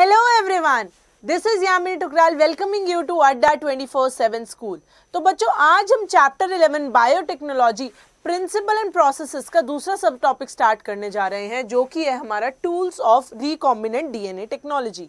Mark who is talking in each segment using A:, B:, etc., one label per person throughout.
A: Hello everyone this is Yamini Tukral welcoming you to Adda 24/7 school तो बच्चों आज हम chapter 11 biotechnology principle and processes का दूसरा सब टॉपिक स्टार्ट करने जा रहे हैं जो कि है हमारा tools of recombinant DNA technology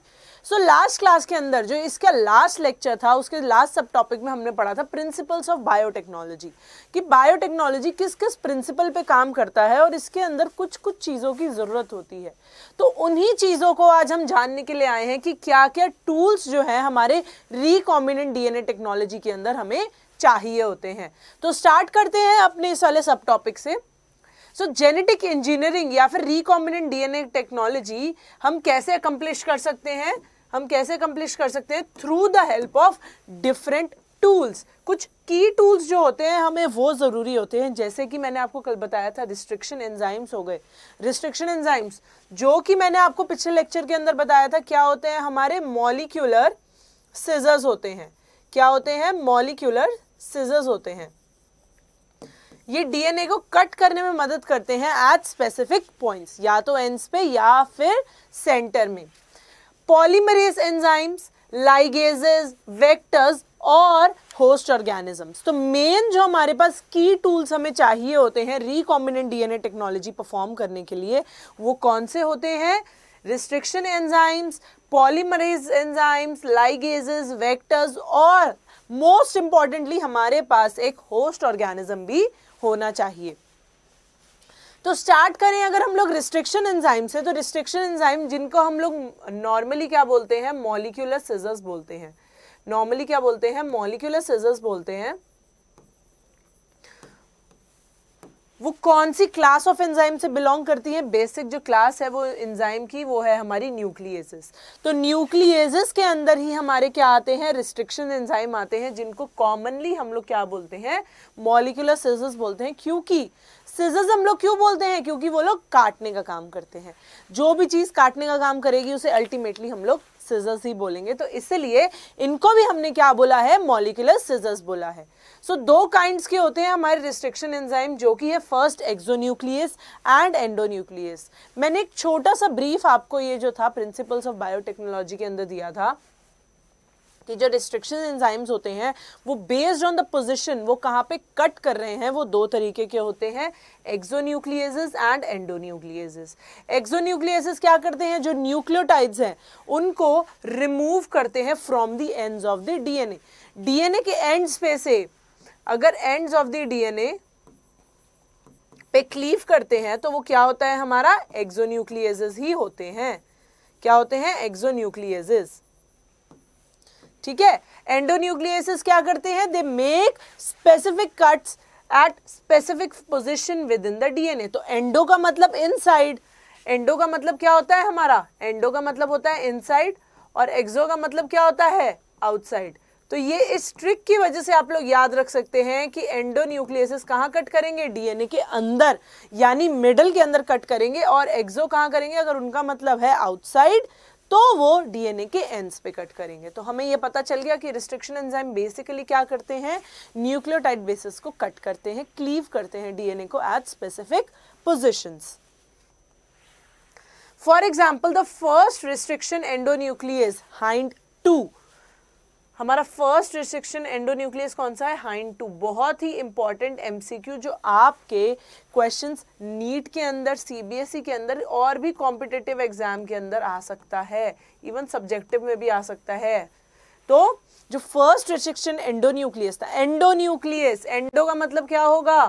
A: so last class के अंदर जो इसका लास्ट लेक्चर था उसके लास्ट सब टॉपिक में हमने पढ़ा था प्रिंसिपल्स ऑफ बायोटेक्नोलॉजी कि बायोटेक्नोलॉजी किस किस प्रिंसिपल पे काम करता है और इसके अंदर कुछ कुछ चीज़ों की ज़रूरत होती है तो उन्हीं चीज़ों को आज हम जानने के लिए आए हैं कि क्या क्या टूल्स जो है हमारे रिकॉम्बिनेंट डी टेक्नोलॉजी के अंदर हमें चाहिए होते हैं तो स्टार्ट करते हैं अपने इस वाले सब टॉपिक से सो जेनेटिक इंजीनियरिंग या फिर रिकॉम्बिनेंट डीएनए टेक्नोलॉजी हम कैसे अकम्प्लिश कर सकते हैं हम कैसे कंप्लीट कर सकते हैं through the help of different tools कुछ की टूल्स जो होते हैं हमें वो ज़रूरी होते हैं जैसे कि मैंने आपको कल बताया था रिस्ट्रिक्शन एंजाइम्स हो गए रिस्ट्रिक्शन एंजाइम्स जो कि मैंने आपको पिछले लेक्चर के अंदर बताया था क्या होते हैं हमारे मॉलिक्यूलर सीजर्स होते हैं क्या होते हैं मॉलिक्यूलर सीजर्स होते हैं ये डीएनए को कट करने में मदद करते हैं एट स्पेसिफिक पॉइंट्स या तो एंड्स पे या फिर सेंटर में पॉलीमरेज एंजाइम्स लाइगेजेस वेक्टर्स और होस्ट ऑर्गेनिजम्स तो मेन जो हमारे पास की टूल्स हमें चाहिए होते हैं रिकॉम्बिनेंट डीएनए टेक्नोलॉजी परफॉर्म करने के लिए वो कौन से होते हैं restriction enzymes polymerase enzymes ligases vectors और मोस्ट इम्पॉर्टेंटली हमारे पास एक होस्ट ऑर्गेनिज्म भी होना चाहिए तो स्टार्ट करें अगर हम लोग रिस्ट्रिक्शन एंजाइम से तो रिस्ट्रिक्शन एंजाइम जिनको हम लोग नॉर्मली क्या बोलते हैं मॉलिक्यूलर सिजर्स बोलते हैं नॉर्मली क्या बोलते हैं मॉलिक्यूलर सिजर्स बोलते हैं वो कौन सी क्लास ऑफ एंजाइम से बिलोंग करती है बेसिक जो क्लास है वो एंजाइम की वो है हमारी न्यूक्लियसिस तो न्यूक्लियसिस के अंदर ही हमारे क्या आते हैं रिस्ट्रिक्शन एंजाइम आते हैं जिनको कॉमनली हम लोग क्या बोलते हैं मॉलिकुलर सिजर्स बोलते हैं क्योंकि सीजर्स हम लोग क्यों बोलते हैं क्योंकि वो लोग काटने का काम करते हैं जो भी चीज़ काटने का काम करेगी उसे अल्टीमेटली हम लोग सीजर्स ही बोलेंगे तो इसलिए इनको भी हमने क्या बोला है मॉलिकुलर सीजर्स बोला है सो so, दो काइंड्स के होते हैं हमारे रिस्ट्रिक्शन एंजाइम जो कि है फर्स्ट एक्जोन्यूक्लियस एंड एंडोन्यूक्लियस मैंने एक छोटा सा ब्रीफ आपको ये जो था प्रिंसिपल्स ऑफ बायोटेक्नोलॉजी के अंदर दिया था कि जो रिस्ट्रिक्शन एंजाइम्स होते हैं वो बेस्ड ऑन द पोजिशन वो कहाँ पे कट कर रहे हैं वो दो तरीके के होते हैं एक्जोन्यूक्लियजेस एंड एंडोन्यूक्लियजेस एक्जोन्यूक्लियजेस क्या करते हैं जो न्यूक्लियोटाइड्स हैं उनको रिमूव करते हैं from the end of the DNA DNA के एंड्स पे से अगर एंड्स ऑफ द डीएनए पे क्लीव करते हैं तो वो क्या होता है हमारा एक्जोन्यूक्लियजेस ही होते हैं क्या होते हैं एक्जोन्यूक्लियजेस ठीक है एंडोन्यूक्लियसिस क्या करते हैं they make specific cuts at specific position within the DNA तो एंडो का मतलब इनसाइड एंडो का मतलब क्या होता है हमारा एंडो का मतलब होता है इनसाइड और एक्सो का मतलब क्या होता है आउटसाइड तो ये इस ट्रिक की वजह से आप लोग याद रख सकते हैं कि एंडो न्यूक्लियसिस कहाँ कट करेंगे डीएनए के अंदर यानी मिडल के अंदर कट करेंगे और एक्सो कहाँ करेंगे अगर उनका मतलब है आउटसाइड तो वो डीएनए के एंड्स पे कट करेंगे तो हमें ये पता चल गया कि रिस्ट्रिक्शन एंजाइम बेसिकली क्या करते हैं न्यूक्लियोटाइड बेसिस को कट करते हैं क्लीव करते हैं डीएनए को at specific positions for example the first restriction endonuclease Hind two हमारा फर्स्ट रिस्ट्रिक्शन एंडोन्यूक्लियस कौन सा है हाइंड टू बहुत ही इंपॉर्टेंट एमसीक्यू जो आपके क्वेश्चंस नीट के अंदर सीबीएसई e के अंदर और भी कॉम्पिटेटिव एग्जाम के अंदर आ सकता है इवन सब्जेक्टिव में भी आ सकता है तो जो फर्स्ट रिस्ट्रिक्शन एंडोन्यूक्लियस था एंडोन्यूक्लियस एंडो का मतलब क्या होगा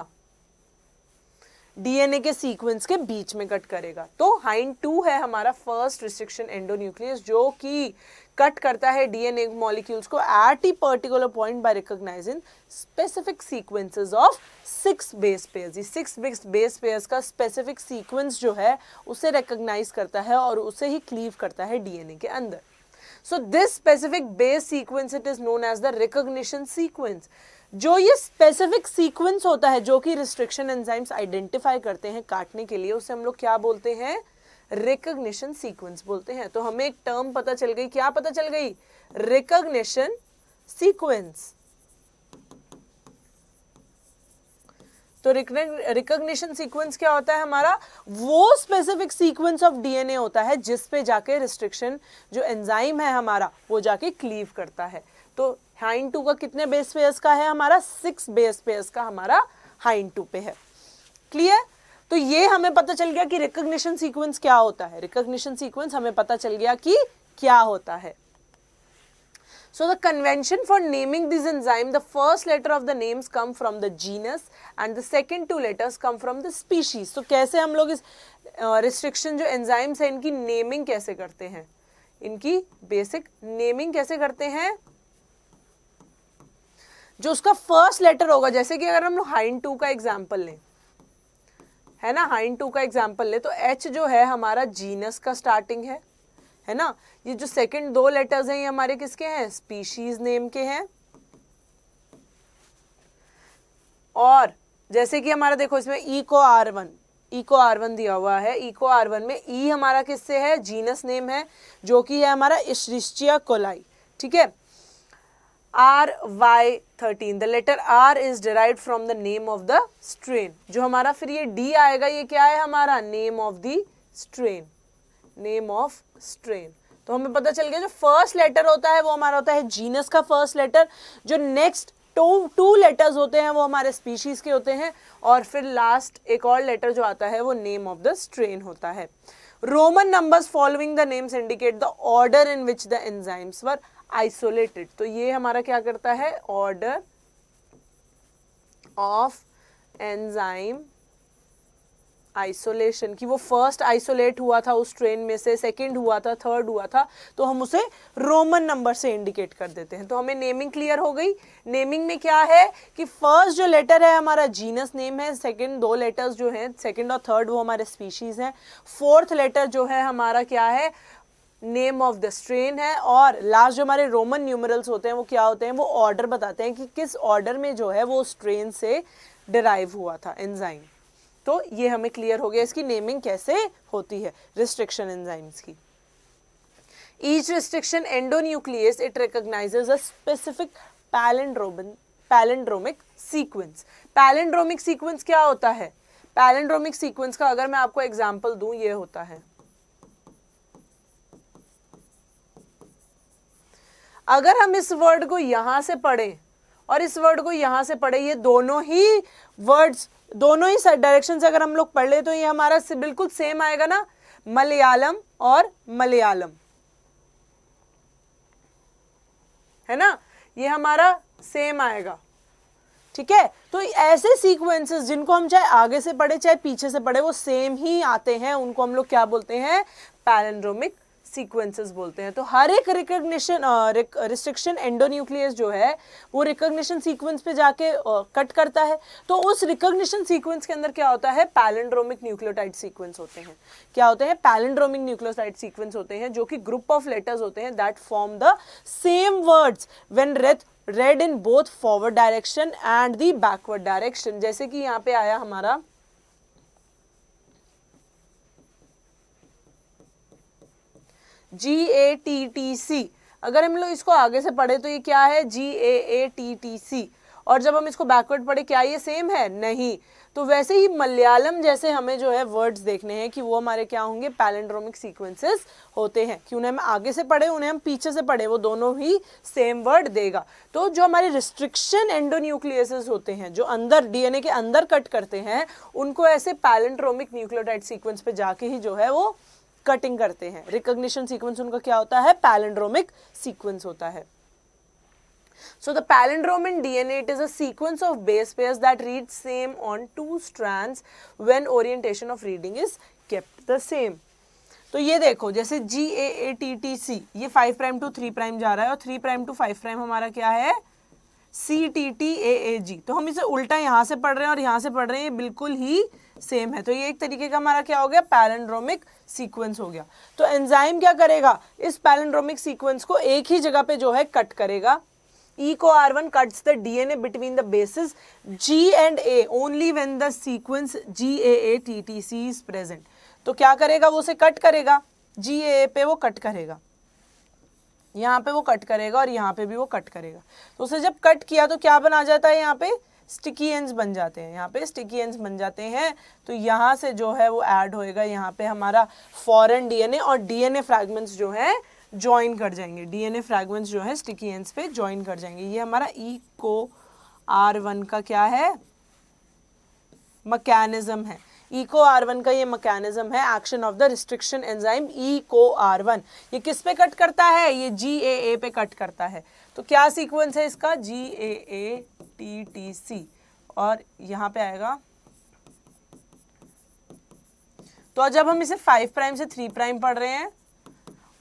A: डीएनए के सीक्वेंस के बीच में कट करेगा तो हाइन टू है हमारा फर्स्ट रिस्ट्रिक्शन एंडोन्यूक्लियस जो कि कट करता है डीएनए मॉलिक्यूल्स को at a particular point by recognising specific sequences of six base pairs ये सिक्स बिक्स बेस पेयर्स का स्पेसिफिक सीक्वेंस जो है उसे रिकॉग्नाइज करता है और उसे ही क्लीव करता है डीएनए के अंदर so this specific base sequence it is known as the recognition sequence जो ये स्पेसिफिक सीक्वेंस होता है जो कि रिस्ट्रिक्शन एंजाइम्स आइडेंटिफाई करते हैं काटने के लिए उसे हम लोग क्या बोलते हैं रिकग्निशन सीक्वेंस बोलते हैं तो हमें एक टर्म पता चल गई क्या पता चल गई रिकग्निशन सीक्वेंस तो रिकग्निशन सीक्वेंस क्या होता है हमारा वो स्पेसिफिक सीक्वेंस ऑफ डीएनए होता है जिस पे जाके रिस्ट्रिक्शन जो एंजाइम है हमारा वो जाके क्लीव करता है तो हाइन टू का कितने बेस पेयर्स का है हमारा सिक्स बेस पेयर्स का हमारा हाइन टू पे है क्लियर तो ये हमें पता चल गया कि रिकोग्निशन सीक्वेंस क्या होता है रिकोग्निशन सीक्वेंस हमें पता चल गया कि क्या होता है so the convention for naming this enzyme the first letter of the names come from the genus and the second two letters come from the species तो कैसे हम लोग इस रिस्ट्रिक्शन जो एंजाइम्स है इनकी नेमिंग कैसे करते हैं इनकी बेसिक नेमिंग कैसे करते हैं जो उसका फर्स्ट लेटर होगा जैसे कि अगर हम लोग हाइन टू का एग्जाम्पल लें है ना हाइन टू का एग्जाम्पल लें तो एच जो है हमारा जीनस का स्टार्टिंग है है ना ये जो सेकंड दो लेटर्स हैं ये हमारे किसके हैं स्पीशीज नेम के हैं और जैसे कि हमारा देखो इसमें eco R one eco R one दिया हुआ है इको आर वन में ई e हमारा किससे है जीनस नेम है जो कि है हमारा इश्रिश्चिया कोलाई ठीक है R Y thirteen the letter R is derive from the name of the strain जो हमारा फिर ये डी आएगा ये क्या है हमारा name of the strain name of strain तो हमें पता चल गया जो फर्स्ट लेटर होता है वो हमारा होता है जीनस का फर्स्ट लेटर जो नेक्स्ट टू टू लेटर्स होते हैं वो हमारे स्पीशीज के होते हैं और फिर लास्ट एक और लेटर जो आता है वो नेम ऑफ द स्ट्रेन होता है Roman numbers following the names indicate the order in which the enzymes were isolated तो ये हमारा क्या करता है ऑर्डर ऑफ एंजाइम आइसोलेशन कि वो फर्स्ट आइसोलेट हुआ था उस ट्रेन में से सेकंड हुआ था थर्ड हुआ था तो हम उसे रोमन नंबर से इंडिकेट कर देते हैं तो हमें नेमिंग क्लियर हो गई नेमिंग में क्या है कि फर्स्ट जो लेटर है हमारा जीनस नेम है सेकंड दो लेटर्स जो हैं सेकंड और थर्ड वो हमारे स्पीशीज़ हैं फोर्थ लेटर जो है हमारा क्या है नेम ऑफ द स्ट्रेन है और लास्ट जो हमारे रोमन न्यूमरल्स होते हैं वो क्या होते हैं वो ऑर्डर बताते हैं कि किस ऑर्डर में जो है वो स्ट्रेन से डिराइव हुआ था एंजाइम तो ये हमें क्लियर हो गया इसकी नेमिंग कैसे होती है रिस्ट्रिक्शन एंजाइम्स की each restriction endonuclease it recognises a specific palindrome palindromic sequence palindromic sequence क्या होता है पैलेंड्रोमिक सीक्वेंस का अगर मैं आपको एग्जाम्पल दूँ ये होता है अगर हम इस वर्ड को यहां से पढ़ें और इस वर्ड को यहां से पढ़े ये दोनों ही वर्ड्स दोनों ही डायरेक्शन से अगर हम लोग पढ़ ले तो ये हमारा से बिल्कुल सेम आएगा ना मलयालम और मलयालम है ना ये हमारा सेम आएगा ठीक है तो ऐसे सीक्वेंसेस जिनको हम चाहे आगे से पढ़े चाहे पीछे से पढ़े वो सेम ही आते हैं उनको हम लोग क्या बोलते हैं पैरेंड्रोमिक सीक्वेंसेस बोलते हैं तो हर एक रिकग्निशन रिस्ट्रिक्शन एंडोन्यूक्लियस जो है वो रिकग्निशन सीक्वेंस पे जाके कट uh, करता है तो उस रिकग्निशन सीक्वेंस के अंदर क्या होता है पैलेंड्रोमिक न्यूक्लियोटाइड सीक्वेंस होते हैं क्या होते हैं पैलेंड्रोमिक न्यूक्लियोटाइड सीक्वेंस होते हैं जो कि ग्रुप ऑफ लेटर्स होते हैं that form the same words when read read in both forward direction and the backward direction जैसे कि यहाँ पे आया हमारा जी ए टी टी सी अगर हम लोग इसको आगे से पढ़े तो ये क्या है जी ए ए टी टी सी और जब हम इसको बैकवर्ड पढ़े क्या ये सेम है नहीं तो वैसे ही मलयालम जैसे हमें जो है वर्ड्स देखने हैं कि वो हमारे क्या होंगे पैलेंड्रोमिक सीक्वेंसेस होते हैं कि उन्हें हम आगे से पढ़े उन्हें हम पीछे से पढ़े वो दोनों ही सेम वर्ड देगा तो जो हमारे रिस्ट्रिक्शन एंडोन्यूक्लियसेस होते हैं जो अंदर डीएनए के अंदर कट करते हैं उनको ऐसे पैलेंड्रोमिक न्यूक्लियोटाइड सीक्वेंस पे जाके ही जो है वो कटिंग करते हैं रिकॉग्निशन सीक्वेंस उनका क्या होता है पैलेंड्रोमिक सीक्वेंस होता है so the palindrome in dna it is a sequence of base pairs that read same on two strands when orientation of reading is kept the same तो ये देखो जैसे जी A A T T C ये five prime to three prime जा रहा है और three prime to five prime हमारा क्या है सी टी टी ए ए जी तो हम इसे उल्टा यहां से पढ़ रहे हैं और यहां से पढ़ रहे हैं ये बिल्कुल ही सेम है तो ये एक तरीके का हमारा क्या हो गया पैलेंड्रोमिक सीक्वेंस हो गया तो एंजाइम क्या करेगा इस पैलेंड्रोमिक सीक्वेंस को एक ही जगह पे जो है कट करेगा E e co R one cuts the between the bases G and A only G the sequence G A A T T C is present तो क्या करेगा वो उसे कट करेगा जी ए ए पे वो कट करेगा यहाँ पे वो कट करेगा और यहाँ पे भी वो कट करेगा तो उसे जब कट किया तो क्या बना जाता है यहाँ पे स्टिकी एंड्स बन जाते हैं यहाँ पे स्टिकी एंड्स बन जाते हैं तो यहाँ से जो है वो ऐड होएगा यहाँ पे हमारा फॉरेन डीएनए और डीएनए फ्रैगमेंट्स जो है ज्वाइन कर जाएंगे डीएनए फ्रैगमेंट्स जो है स्टिकी एंड्स पे ज्वाइन कर जाएंगे ये हमारा ई को आर वन का क्या है मकैनिज्म है इको आर वन का ये मकैनिज्म है action of the restriction enzyme co R one ये किस पे कट करता है ये जी ए ए पे कट करता है तो क्या सीक्वेंस है इसका जी ए ए टी टी सी और यहाँ पे आएगा तो जब हम इसे फाइव प्राइम से थ्री प्राइम पढ़ रहे हैं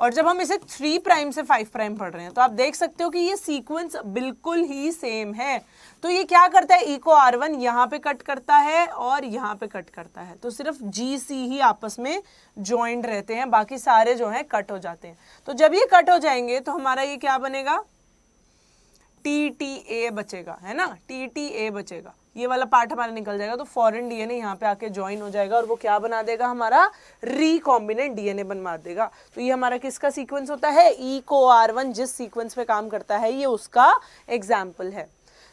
A: और जब हम इसे थ्री प्राइम से फाइव प्राइम पढ़ रहे हैं तो आप देख सकते हो कि ये सीक्वेंस बिल्कुल ही सेम है तो ये क्या करता है इको आर वन यहाँ पे कट करता है और यहाँ पे कट करता है तो सिर्फ जी सी ही आपस में ज्वाइंट रहते हैं बाकी सारे जो हैं कट हो जाते हैं तो जब ये कट हो जाएंगे तो हमारा ये क्या बनेगा टी टी ए बचेगा है ना टी टी ए बचेगा ये वाला पार्ट हमारा निकल जाएगा तो फॉरेन डीएनए यहाँ पे आके ज्वाइन हो जाएगा और वो क्या बना देगा हमारा रिकॉम्बिनेंट डीएनए बनवा देगा तो ये हमारा किसका सीक्वेंस होता है ई को आर वन जिस सीक्वेंस पे काम करता है ये उसका एग्जाम्पल है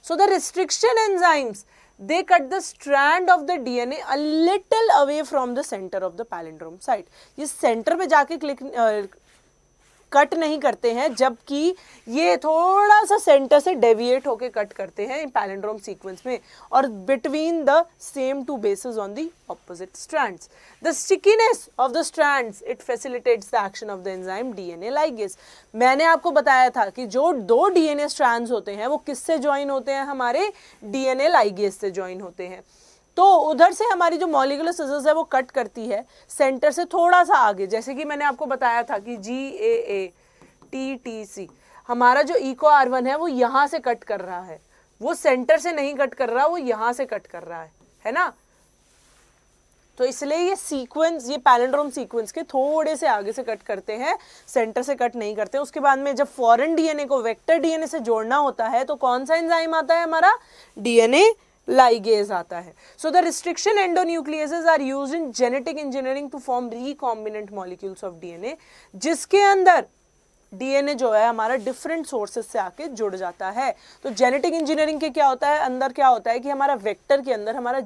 A: so the restriction enzymes they cut the strand of the DNA a little away from the centre of the palindrome site ये सेंटर पे जाके क्लिक कट नहीं करते हैं जबकि ये थोड़ा सा सेंटर से डेविएट होके कट करते हैं इन पैलेंड्रोम सीक्वेंस में और between the same two bases on the opposite strands the stickiness of the strands it facilitates the action of the enzyme DNA ligase मैंने आपको बताया था कि जो दो डीएनए स्ट्रैंड्स होते हैं वो किससे ज्वाइन होते हैं हमारे डीएनए लाइगेस से ज्वाइन होते हैं तो उधर से हमारी जो मॉलिकुलर सिजर्स है वो कट करती है सेंटर से थोड़ा सा आगे जैसे कि मैंने आपको बताया था कि जी ए ए टी टी सी हमारा जो इको आर वन है वो यहाँ से कट कर रहा है वो सेंटर से नहीं कट कर रहा वो यहाँ से कट कर रहा है है ना तो इसलिए ये सीक्वेंस ये पैलेंड्रोम सीक्वेंस के थोड़े से आगे से कट करते हैं सेंटर से कट नहीं करते उसके बाद में जब फॉरेन डीएनए को वेक्टर डीएनए से जोड़ना होता है तो कौन सा एंजाइम आता है हमारा डीएनए लाइगेज आता है so the restriction endonucleases are use in genetic engineering to form recombinant molecules of DNA जिसके अंदर डीएनए जो है हमारा डिफरेंट सोर्सेस से आके जुड़ जाता है तो जेनेटिक इंजीनियरिंग के क्या होता है अंदर क्या होता है कि हमारा वेक्टर के अंदर हमारा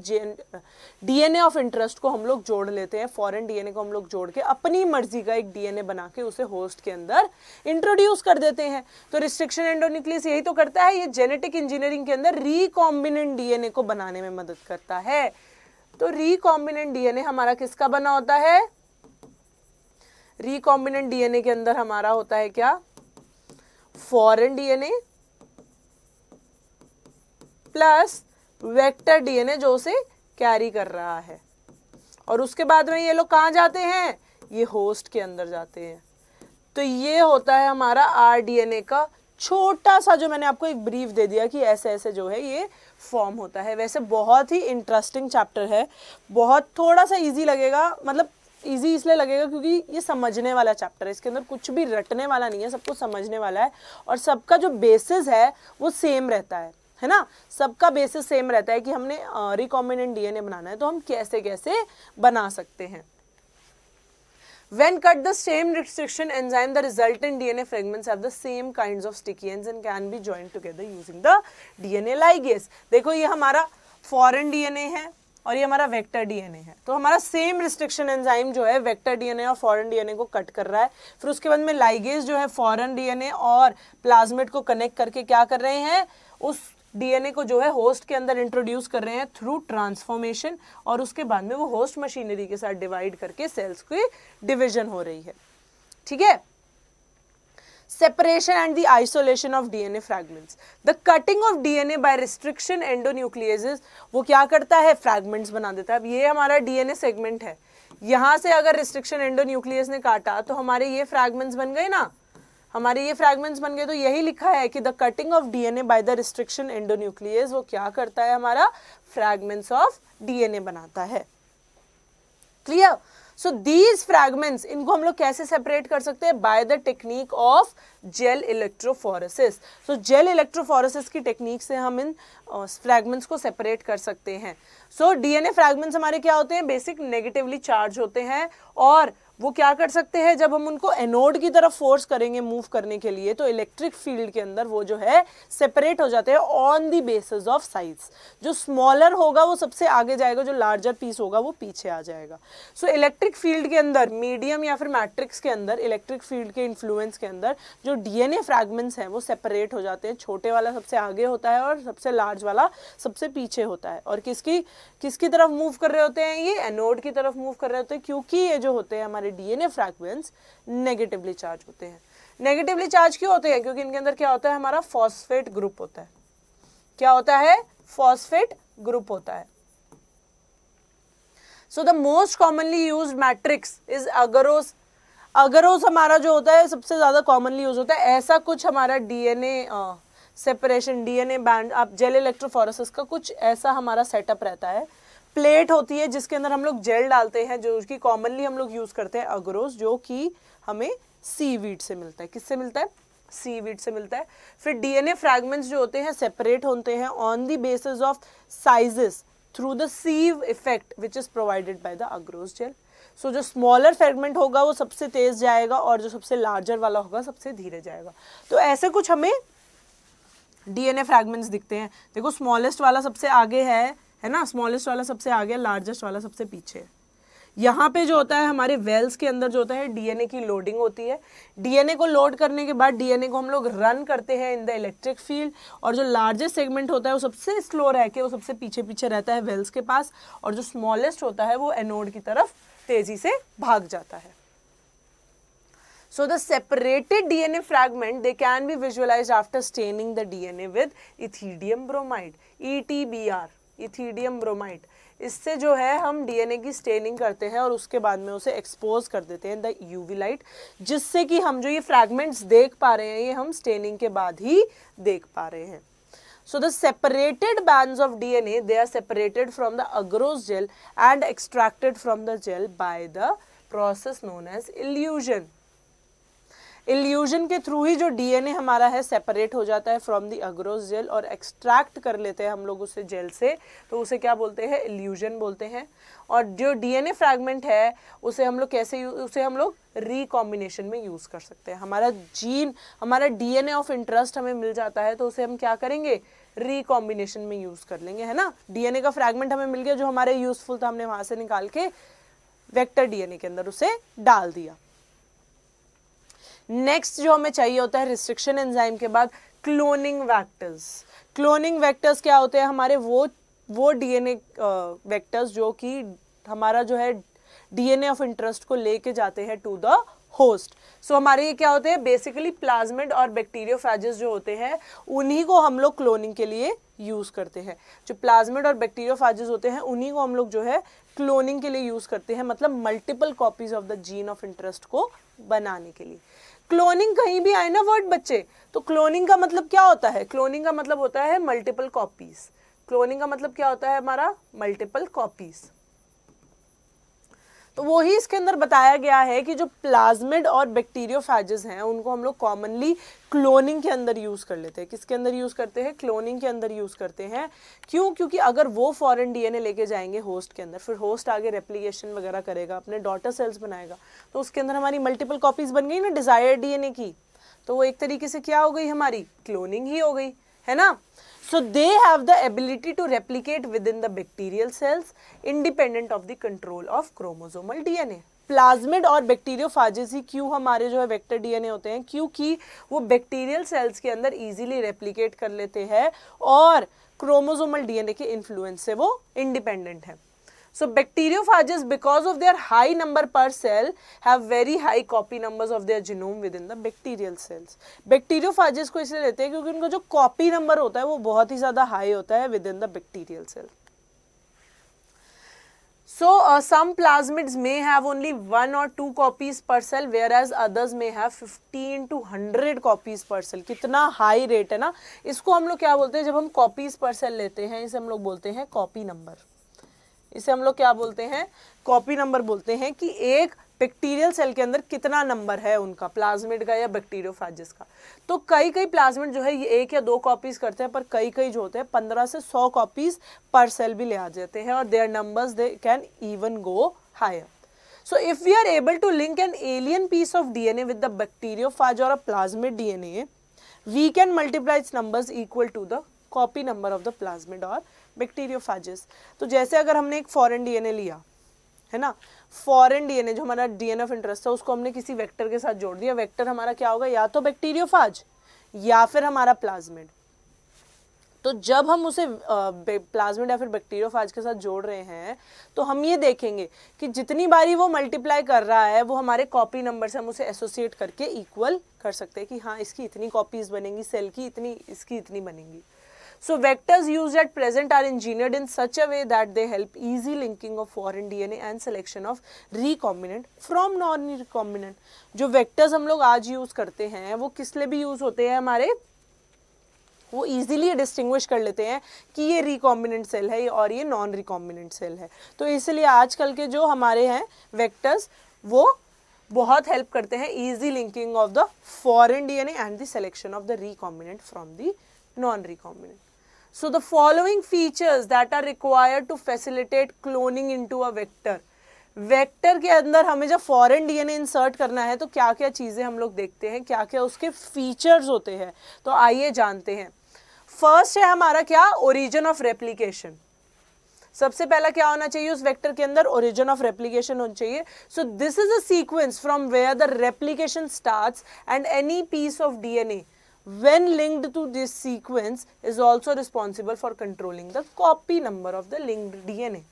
A: डीएनए ऑफ इंटरेस्ट को हम लोग जोड़ लेते हैं फॉरेन डीएनए को हम लोग जोड़ के अपनी मर्जी का एक डीएनए बना के उसे होस्ट के अंदर इंट्रोड्यूस कर देते हैं तो रिस्ट्रिक्शन एंडोनिक्लिस यही तो करता है ये जेनेटिक इंजीनियरिंग के अंदर रिकॉम्बिनेंट डीएनए को बनाने में मदद करता है तो रिकॉम्बिनेंट डीएनए हमारा किसका बना होता है रिकॉम्बिनेंट डीएनए के अंदर हमारा होता है क्या foreign DNA plus vector DNA जो उसे कैरी कर रहा है और उसके बाद में ये लोग कहां जाते हैं ये होस्ट के अंदर जाते हैं तो ये होता है हमारा आरडीएनए का छोटा सा जो मैंने आपको एक ब्रीफ दे दिया कि ऐसे ऐसे जो है ये फॉर्म होता है वैसे बहुत ही इंटरेस्टिंग चैप्टर है बहुत थोड़ा सा इजी लगेगा मतलब इजी इसलिए लगेगा क्योंकि ये समझने वाला चैप्टर है इसके अंदर कुछ भी रटने वाला नहीं है सब कुछ समझने वाला है और सबका जो बेसिस है वो सेम रहता है है ना सबका बेसिस सेम रहता है कि हमने रिकॉम्बिनेंट डीएनए बनाना है तो हम कैसे कैसे बना सकते हैं when cut the same restriction enzyme the resultant dna fragments have the same kinds of sticky ends and can be joined together using the dna ligase देखो ये हमारा foreign dna है और ये हमारा वेक्टर डीएनए है तो हमारा सेम रिस्ट्रिक्शन एंजाइम जो है वेक्टर डीएनए और फॉरेन डीएनए को कट कर रहा है फिर उसके बाद में लाइगेज जो है फॉरेन डीएनए और प्लाज्मेट को कनेक्ट करके क्या कर रहे हैं उस डीएनए को जो है होस्ट के अंदर इंट्रोड्यूस कर रहे हैं थ्रू ट्रांसफॉर्मेशन और उसके बाद में वो होस्ट मशीनरी के साथ डिवाइड करके सेल्स की डिविजन हो रही है ठीक है separation and the isolation of DNA fragments. The cutting of DNA by restriction endonucleases वो क्या करता है fragments बना देता है अब ये हमारा DNA segment है यहाँ से अगर restriction endonucleus ने काटा तो हमारे ये fragments बन गए ना हमारे ये fragments बन गए तो यही लिखा है कि the cutting of DNA by the restriction endonuclease वो क्या करता है हमारा Fragments of DNA बनाता है Clear? सो दीज फ्रैगमेंट्स इनको हम लोग कैसे सेपरेट कर सकते हैं by the technique of gel electrophoresis so gel electrophoresis की टेक्निक से हम इन फ्रैगमेंट्स uh, को सेपरेट कर सकते हैं सो डीएनए फ्रैगमेंट्स हमारे क्या होते हैं बेसिक नेगेटिवली चार्ज होते हैं और वो क्या कर सकते हैं जब हम उनको एनोड की तरफ फोर्स करेंगे मूव करने के लिए तो इलेक्ट्रिक फील्ड के अंदर वो जो है सेपरेट हो जाते हैं on the basis of size जो स्मॉलर होगा वो सबसे आगे जाएगा जो लार्जर पीस होगा वो पीछे आ जाएगा सो इलेक्ट्रिक फील्ड के अंदर मीडियम या फिर मैट्रिक्स के अंदर इलेक्ट्रिक फील्ड के इन्फ्लुएंस के अंदर जो डीएनए फ्रैगमेंट्स हैं वो सेपरेट हो जाते हैं छोटे वाला सबसे आगे होता है और सबसे लार्ज वाला सबसे पीछे होता है और किसकी किसकी तरफ मूव कर रहे होते हैं ये एनोड की तरफ मूव कर रहे होते हैं क्योंकि ये जो होते हैं हमारे हमारे डीएनए फ्रैगमेंट्स नेगेटिवली चार्ज होते हैं नेगेटिवली चार्ज क्यों होते हैं क्योंकि इनके अंदर क्या होता है हमारा फॉस्फेट ग्रुप होता है क्या होता है फॉस्फेट ग्रुप होता है so the most commonly use matrix is agarose agarose हमारा जो होता है सबसे ज़्यादा कॉमनली यूज होता है ऐसा कुछ हमारा डीएनए सेपरेशन डीएनए बैंड आप जेल इलेक्ट्रोफोरेसिस का कुछ ऐसा हमारा सेटअप रहता है प्लेट होती है जिसके अंदर हम लोग जेल डालते हैं जो कि कॉमनली हम लोग यूज़ करते हैं अग्रोज जो कि हमें सी वीट से मिलता है किससे मिलता है सी वीट से मिलता है फिर डीएनए फ्रैगमेंट्स जो होते हैं सेपरेट होते हैं on the basis of sizes through the sieve effect which is provided by the agarose gel so जो स्मॉलर फ्रेगमेंट होगा वो सबसे तेज जाएगा और जो सबसे लार्जर वाला होगा सबसे धीरे जाएगा तो ऐसे कुछ हमें डीएनए फ्रेगमेंट्स दिखते हैं देखो स्मॉलेस्ट वाला सबसे आगे है है ना स्मॉलेस्ट वाला सबसे आगे लार्जेस्ट वाला सबसे पीछे यहाँ पे जो होता है हमारे वेल्स के अंदर जो होता है डीएनए की लोडिंग होती है डीएनए को लोड करने के बाद डीएनए को हम लोग रन करते हैं इन द इलेक्ट्रिक फील्ड और जो लार्जेस्ट सेगमेंट होता है वो सबसे स्लो रह के वो सबसे पीछे पीछे रहता है वेल्स के पास और जो स्मॉलेस्ट होता है वो एनोड की तरफ तेजी से भाग जाता है so the separated dna fragment they can be visualized after staining the bromide E T B R ethidium bromide इससे जो है हम डीएनए की स्टेनिंग करते हैं और उसके बाद में उसे एक्सपोज कर देते हैं द यूवी लाइट जिससे कि हम जो ये फ्रैगमेंट्स देख पा रहे हैं ये हम स्टेनिंग के बाद ही देख पा रहे हैं so the separated band of DNA they are separated from the agarose gel and extracted from the gel by the process known as elution elution के थ्रू ही जो डीएनए हमारा है सेपरेट हो जाता है फ्रॉम दी अग्रोज जेल और extract कर लेते हैं हम लोग उसे जेल से तो उसे क्या बोलते हैं इल्यूजन बोलते हैं और जो डीएनए फ्रैगमेंट है उसे हम लोग कैसे उसे हम लोग रिकॉम्बिनेशन में यूज़ कर सकते हैं हमारा जीन हमारा डीएनए ऑफ इंटरेस्ट हमें मिल जाता है तो उसे हम क्या करेंगे रिकॉम्बिनेशन में यूज़ कर लेंगे है ना डीएनए का फ्रैगमेंट हमें मिल गया जो हमारे यूज़फुल था हमने वहाँ से निकाल के वेक्टर डीएनए के अंदर उसे डाल दिया नेक्स्ट जो हमें चाहिए होता है रिस्ट्रिक्शन एंजाइम के बाद क्लोनिंग वैक्टर्स क्लोनिंग वैक्टर्स क्या होते हैं हमारे वो वो डीएनए वेक्टर्स जो कि हमारा जो है डीएनए ऑफ इंटरेस्ट को लेके जाते हैं टू द होस्ट सो हमारे ये क्या होते हैं बेसिकली प्लाज्मिड और बैक्टीरियो जो होते हैं उन्हीं को हम लोग क्लोनिंग के लिए यूज़ करते हैं जो प्लाज्मिड और बैक्टीरियो होते हैं उन्हीं को हम लोग जो है क्लोनिंग के लिए यूज़ करते हैं मतलब multiple copies of the gene of interest को बनाने के लिए क्लोनिंग कहीं भी आए ना वर्ड बच्चे तो क्लोनिंग का मतलब क्या होता है क्लोनिंग का मतलब होता है मल्टीपल कॉपीज क्लोनिंग का मतलब क्या होता है हमारा मल्टीपल कॉपीज तो वही इसके अंदर बताया गया है कि जो प्लाज्मिड और बैक्टीरियोफेजेस हैं उनको हम लोग कॉमनली क्लोनिंग के अंदर यूज़ कर लेते हैं किसके अंदर यूज़ करते हैं क्लोनिंग के अंदर यूज़ करते हैं क्यों क्योंकि अगर वो फॉरेन डीएनए लेके जाएंगे होस्ट के अंदर फिर होस्ट आगे रेप्लीकेशन वगैरह करेगा अपने डॉटर सेल्स बनाएगा तो उसके अंदर हमारी मल्टीपल कॉपीज़ बन गई ना डिज़ायर डीएनए की तो वो एक तरीके से क्या हो गई हमारी क्लोनिंग ही हो गई है ना So they have the ability to replicate within the bacterial cells independent of the control of chromosomal DNA. Plasmid और बैक्टीरियोफाजेस ही क्यों हमारे जो है वेक्टर डीएनए होते हैं क्योंकि वो बैक्टीरियल सेल्स के अंदर इजीली रेप्लिकेट कर लेते हैं और क्रोमोसोमल डीएनए के इन्फ्लुएंस से वो इंडिपेंडेंट है So bacteriophages because of their high number per cell have very high copy numbers of their genome within the bacterial cells. Bacteriophages ko isliye lete hain kyunki unka jo copy number hota hai wo bahut hi zyada high hota hai within the bacterial cell. So uh, some plasmids may have only one or two copies per cell whereas others may have 15 to 100 copies per cell kitna high rate hai na isko hum log kya bolte hain jab hum copies per cell lete hain ise hum log bolte hain copy number. इसे हम लोग क्या बोलते हैं copy number बोलते हैं कि एक बैक्टीरियल सेल के अंदर कितना नंबर है उनका प्लाज्मिड का या बैक्टीरियोफाजिस का तो कई कई प्लाज्मिड जो है ये एक या दो कॉपीज करते हैं पर कई कई जो होते हैं पंद्रह से सौ कॉपीज पर सेल भी ले आ जाते हैं और their numbers they can even go higher so if we are able to link an alien piece of DNA with the bacteriophage और a plasmid dna we can multiply its numbers equal to the copy number of the plasmid और bacteriophages तो जैसे अगर हमने एक foreign DNA लिया है ना फॉरेन डीएनए जो हमारा डीएनए ऑफ इंटरेस्ट था उसको हमने किसी वेक्टर के साथ जोड़ दिया वेक्टर हमारा क्या होगा या तो बैक्टीरियोफाज या फिर हमारा प्लाज्मिड तो जब हम उसे प्लाज्मिड या फिर बैक्टीरियोफाज के साथ जोड़ रहे हैं तो हम ये देखेंगे कि जितनी बारी वो मल्टीप्लाई कर रहा है वो हमारे कॉपी नंबर से हम उसे एसोसिएट करके इक्वल कर सकते हैं कि हाँ इसकी इतनी कॉपीज बनेंगी सेल की इतनी इसकी इतनी बनेंगी So vectors used at present are engineered in such a way that they help easy linking of foreign DNA and selection of recombinant from non-recombinant. जो vectors हम लोग आज use करते हैं वो किस लिए भी use होते हैं हमारे वो इजीली डिस्टिंग्विश कर लेते हैं कि ये रिकॉम्बिनेंट सेल है और ये नॉन रिकॉम्बिनेंट सेल है तो इसलिए आजकल के जो हमारे हैं वेक्टर्स वो बहुत हेल्प करते हैं easy linking of the foreign DNA and the selection of the recombinant from the non recombinant So the following features that are required to facilitate cloning into a vector. Vector के अंदर हमें जब foreign DNA insert करना है तो क्या क्या चीज़ें हम लोग देखते हैं क्या क्या उसके फीचर्स होते हैं तो आइए जानते हैं फर्स्ट है हमारा क्या ओरिजिन ऑफ रेप्लीकेशन सबसे पहला क्या होना चाहिए उस वेक्टर के अंदर ओरिजिन ऑफ रेप्लीकेशन होना चाहिए so this is a sequence from where the replication start and any piece of DNA when linked to this sequence is also responsible for controlling the copy number of the linked DNA.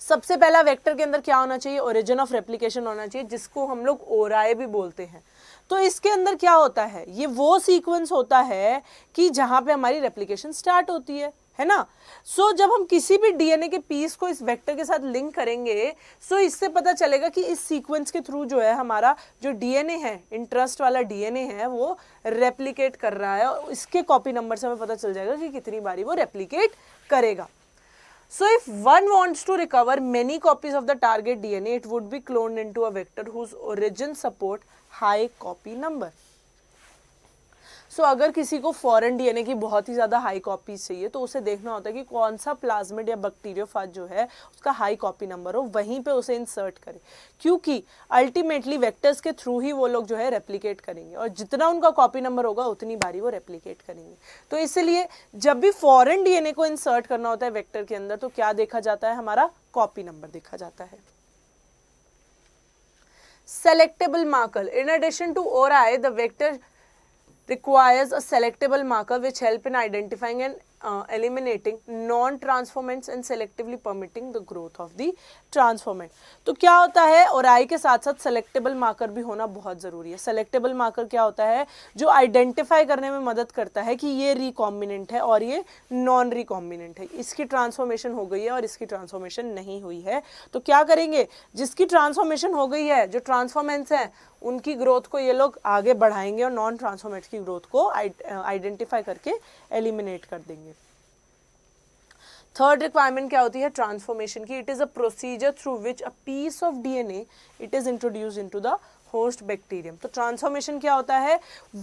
A: सबसे पहला vector के अंदर क्या होना चाहिए origin of replication होना चाहिए जिसको हम लोग ओराए भी बोलते हैं तो इसके अंदर क्या होता है ये वो सीक्वेंस होता है कि जहां पे हमारी रेप्लिकेशन स्टार्ट होती है है ना सो so, जब हम किसी भी डीएनए के पीस को इस वेक्टर के साथ लिंक करेंगे सो so इससे पता चलेगा कि इस सीक्वेंस के थ्रू जो है हमारा जो डीएनए है इंटरेस्ट वाला डीएनए है वो रेप्लीकेट कर रहा है और इसके कॉपी नंबर से हमें पता चल जाएगा कि कितनी बारी वो रेप्लीकेट करेगा if one wants to recover many copies of the target DNA it would be clone into a vector whose origin support high copy number so so, अगर किसी को फॉरेन डीएनए की बहुत ही ज़्यादा हाई कॉपीज चाहिए तो उसे देखना होता है कि कौन सा प्लाज्मिड या बैक्टीरियो जो है उसका हाई कॉपी नंबर हो वहीं पे उसे इंसर्ट करें क्योंकि अल्टीमेटली वेक्टर्स के थ्रू ही वो लोग जो है रेप्लीकेट करेंगे और जितना उनका कॉपी नंबर होगा उतनी बारी वो रेप्लीकेट करेंगे तो इसलिए जब भी फॉरन डीएनए को इंसर्ट करना होता है वैक्टर के अंदर तो क्या देखा जाता है हमारा कॉपी नंबर देखा जाता है marker in addition to ori the vector requires a selectable marker which help in identifying an uh, eliminating non-transformants and selectively permitting the growth of the transformant. तो क्या होता है और आई के साथ साथ सेलेक्टेबल मार्कर भी होना बहुत ज़रूरी है सेलेक्टेबल मार्कर क्या होता है जो आइडेंटिफाई करने में मदद करता है कि ये रिकॉम्बिनेंट है और ये नॉन रिकॉम्बिनेंट है इसकी ट्रांसफॉर्मेशन हो गई है और इसकी ट्रांसफॉर्मेशन नहीं हुई है तो क्या करेंगे जिसकी ट्रांसफॉर्मेशन हो गई है जो ट्रांसफॉर्मेंस है उनकी ग्रोथ को ये लोग आगे बढ़ाएंगे और नॉन ट्रांसफॉर्मेट की ग्रोथ को आइडेंटिफाई करके एलिमिनेट कर देंगे थर्ड रिक्वायरमेंट क्या होती है ट्रांसफॉर्मेशन की it is a procedure through which a piece of DNA it is introduce to the host bacterium तो ट्रांसफॉर्मेशन क्या होता है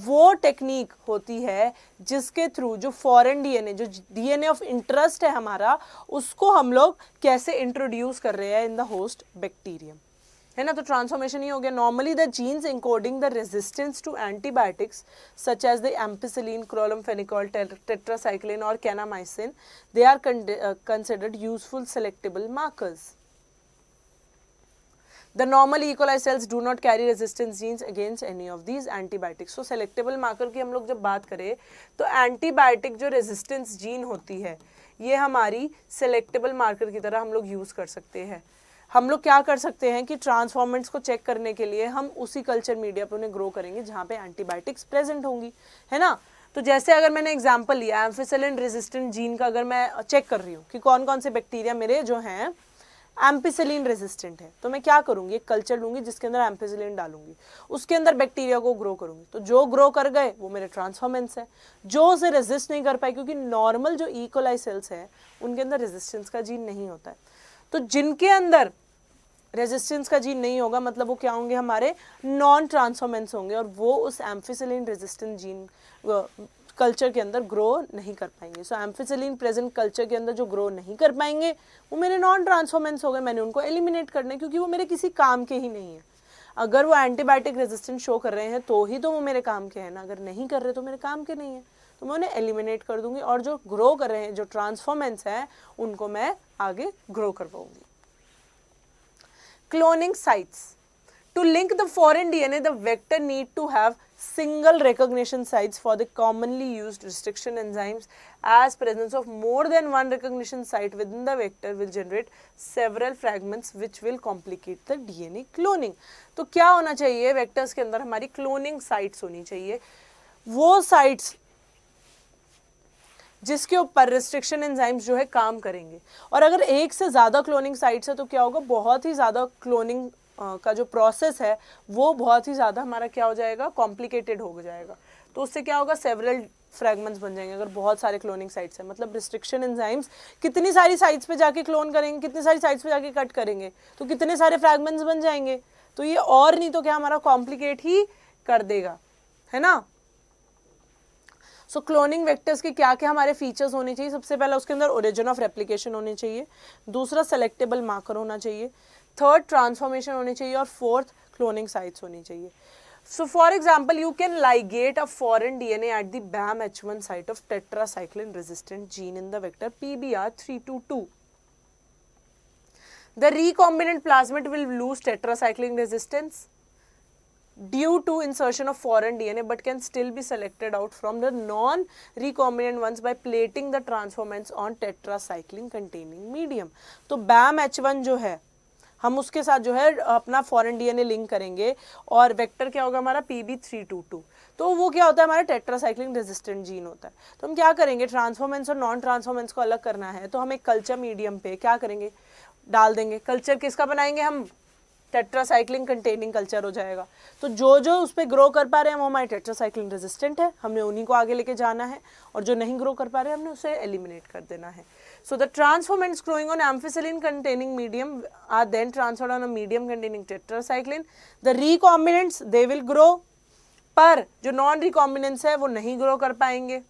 A: वो टेक्निक होती है जिसके थ्रू जो फॉरेन डीएनए जो डीएनए ऑफ इंटरेस्ट है हमारा उसको हम लोग कैसे इंट्रोड्यूस कर रहे हैं इन द होस्ट बैक्टीरियम है ना तो ट्रांसफॉर्मेशन ही हो गया normally the genes encoding the resistance to antibiotics such as the ampicillin chloramphenicol tetracycline और kanamycin they are considered useful selectable markers the normal E coli cells do not carry resistance genes against any of these antibiotics so selectable marker की हम लोग जब बात करें तो antibiotic जो resistance gene होती है ये हमारी सेलेक्टेबल मार्कर की तरह हम लोग यूज कर सकते हैं हम लोग क्या कर सकते हैं कि ट्रांसफॉर्मेंट्स को चेक करने के लिए हम उसी कल्चर मीडिया पर उन्हें ग्रो करेंगे जहाँ पे एंटीबायोटिक्स प्रेजेंट होंगी है ना तो जैसे अगर मैंने एग्जाम्पल लिया एम्फिसलिन रेजिस्टेंट जीन का अगर मैं चेक कर रही हूँ कि कौन कौन से बैक्टीरिया मेरे जो हैं एम्पिसलिन रेजिस्टेंट है तो मैं क्या करूँगी एक कल्चर लूँगी जिसके अंदर एम्पिसलिन डालूंगी उसके अंदर बैक्टीरिया को ग्रो करूँगी तो जो ग्रो कर गए वो मेरे ट्रांसफॉर्मेंस है जो उसे रेजिस्ट नहीं कर पाए क्योंकि नॉर्मल जो इकोलाइसेल्स e. सेल्स हैं उनके अंदर रेजिस्टेंस का जीन नहीं होता है तो जिनके अंदर रेजिस्टेंस का जीन नहीं होगा मतलब वो क्या होंगे हमारे नॉन ट्रांसफॉर्मेंस होंगे और वो उस एम्फिसिलिन रेजिस्टेंट जीन कल्चर के अंदर ग्रो नहीं कर पाएंगे सो एम्फिसिलिन प्रेजेंट कल्चर के अंदर जो ग्रो नहीं कर पाएंगे वो मेरे नॉन ट्रांसफॉर्मेंस हो गए मैंने उनको एलिमिनेट करने क्योंकि वो मेरे किसी काम के ही नहीं है अगर वो एंटीबायोटिक रेजिस्टेंस शो कर रहे हैं तो ही तो वो मेरे काम के हैं ना अगर नहीं कर रहे तो मेरे काम के नहीं है तो मैं उन्हें एलिमिनेट कर दूंगी और जो ग्रो कर रहे हैं जो ट्रांसफॉर्मेंस हैं उनको मैं आगे ग्रो करवाऊंगी cloning sites. To link the foreign DNA, the vector need to have single recognition sites for the commonly used restriction enzymes as presence of more than one recognition site within the vector will generate several fragments which will complicate the DNA cloning. to kya hona chahiye vectors ke andar hamari cloning sites honi chahiye wo sites जिसके ऊपर restriction enzymes जो है काम करेंगे और अगर एक से ज़्यादा क्लोनिंग साइट्स है तो क्या होगा बहुत ही ज़्यादा क्लोनिंग का जो प्रोसेस है वो बहुत ही ज़्यादा हमारा क्या हो जाएगा कॉम्प्लिकेटेड हो जाएगा तो उससे क्या होगा सेवरल फ्रैगमेंट्स बन जाएंगे अगर बहुत सारे क्लोनिंग साइट्स हैं मतलब रिस्ट्रिक्शन एंजाइम्स कितनी सारी साइट्स पे जाके क्लोन करेंगे कितनी सारी साइट्स पे जाके कट करेंगे तो कितने सारे फ्रैगमेंट्स बन जाएंगे तो ये और नहीं तो क्या हमारा कॉम्प्लिकेट ही कर देगा है ना सो क्लोनिंग वेक्टर्स के क्या क्या हमारे फीचर्स होने चाहिए सबसे पहला उसके अंदर ओरिजिन ऑफ रेप्लीकेशन होने चाहिए दूसरा सेलेक्टेबल मार्कर होना चाहिए थर्ड ट्रांसफॉर्मेशन होनी चाहिए और फोर्थ क्लोनिंग साइट्स होनी चाहिए so for example you can ligate a foreign D N at the Bam H one site of tetracycline resistant gene in the vector P B R three to two the recombinant plasmid will lose tetracycline resistance due to insertion of foreign DNA but can still be selected out from the non-recombinant ones by plating the transformants on tetracycline containing medium. तो BAM H1 जो है हम उसके साथ जो है अपना foreign D N A link करेंगे और वेक्टर क्या होगा हमारा P B R to two two वो क्या होता है हमारा टेट्रासाइक्लिन रेजिस्टेंट जीन होता है तो हम क्या करेंगे ट्रांसफॉर्मेंस और नॉन ट्रांसफॉर्मेंस को अलग करना है तो हम एक कल्चर मीडियम पे क्या करेंगे डाल देंगे कल्चर किसका बनाएंगे हम टेट्रासाइक्लिंग कंटेनिंग कल्चर हो जाएगा तो जो जो उस पर ग्रो कर पा रहे हैं वो हमारे टेट्रासाइक्लिंग रेजिस्टेंट है हमने उन्हीं को आगे लेके जाना है और जो नहीं ग्रो कर पा रहे हैं हमने उसे एलिमिनेट कर देना है so the transformants growing on ampicillin containing medium are then transferred on a medium containing tetracycline the recombinants they will grow पर जो नॉन रिकॉम्बिनेंट्स है वो नहीं ग्रो कर पाएंगे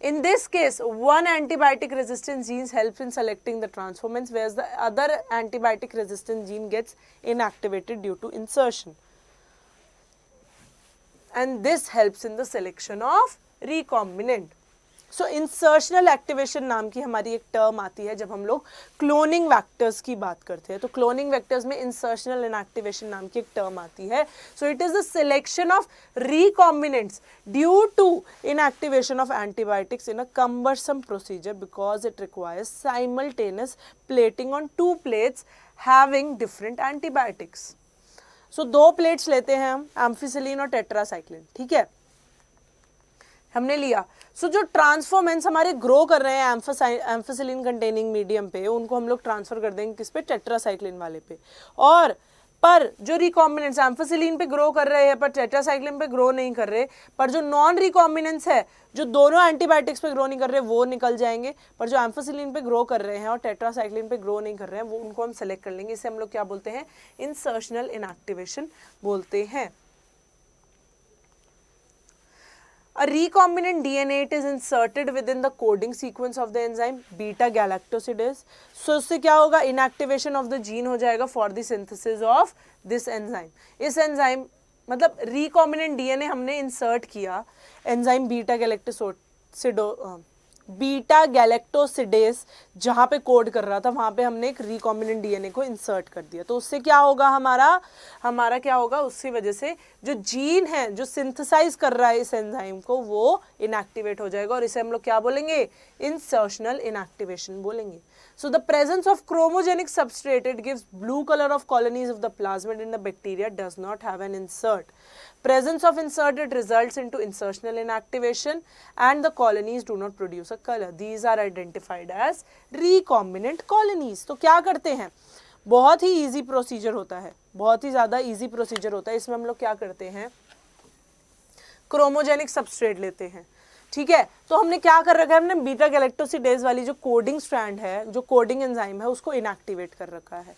A: In this case, one antibiotic resistance gene helps in selecting the transformants whereas the other antibiotic resistance gene gets inactivated due to insertion. And this helps in the selection of recombinant. So insertional activation नाम की हमारी एक term आती है जब हम लोग cloning vectors की बात करते हैं तो क्लोनिंग वैक्टर्स में इंसर्शनल इनएक्टिवेशन नाम की एक टर्म आती है so it is the selection of recombinants due to inactivation of antibiotics in a cumbersome procedure because it requires simultaneous plating on two plates having different antibiotics so दो plates लेते हैं हम एम्फिसिलीन और टेट्रासाइक्लिन ठीक है हमने लिया सो so, जो ट्रांसफॉर्मेंस हमारे ग्रो कर रहे हैं एम्फोसिलिन कंटेनिंग मीडियम पे उनको हम लोग ट्रांसफर कर देंगे किस पे टेट्रासाइक्लिन वाले पे और पर जो रिकॉम्बिनेंट्स एम्फोसिलिन पे ग्रो कर रहे हैं पर टेट्रासाइक्लिन पे ग्रो नहीं कर रहे पर जो नॉन रिकॉम्बिनेंस है जो दोनों एंटीबायोटिक्स पे ग्रो नहीं कर रहे वो निकल जाएंगे पर जो एम्फोसिलिन पे ग्रो कर रहे हैं और टेट्रासाइक्लिन पे ग्रो नहीं कर रहे हैं वो उनको हम सेलेक्ट कर लेंगे इसे हम लोग क्या बोलते हैं इंसर्शनल इनएक्टिवेशन बोलते हैं A recombinant DNA it is inserted within the coding sequence of the enzyme beta galactosidase. So उससे क्या होगा inactivation of the gene हो जाएगा for the synthesis of this enzyme. इस enzyme मतलब recombinant DNA हमने insert किया enzyme beta galactosidase beta galactosidase जहाँ पे कोड कर रहा था वहाँ पे हमने एक रिकॉम्बिनेंट डीएनए को इंसर्ट कर दिया तो उससे क्या होगा हमारा हमारा क्या होगा उसकी वजह से जो जीन है जो सिंथेसाइज कर रहा है इस एंजाइम को वो इनएक्टिवेट हो जाएगा और इसे हम लोग क्या बोलेंगे इंसर्शनल इनएक्टिवेशन बोलेंगे So the presence of chromogenic substrate, it gives blue color of colonies of the plasmid in the bacteria does not have an insert. Presence of insert, it results into insertional inactivation and the colonies do not produce a color. These are identified as recombinant colonies. तो क्या करते हैं बहुत ही easy procedure होता है बहुत ही ज़्यादा easy procedure होता है इसमें हम लोग क्या करते हैं क्रोमोजेनिक सबस्ट्रेट लेते हैं ठीक है तो हमने क्या कर रखा है हमने बीटा गैलेक्टोसिडेज वाली जो कोडिंग स्ट्रैंड है जो कोडिंग एंजाइम है उसको इनएक्टिवेट कर रखा है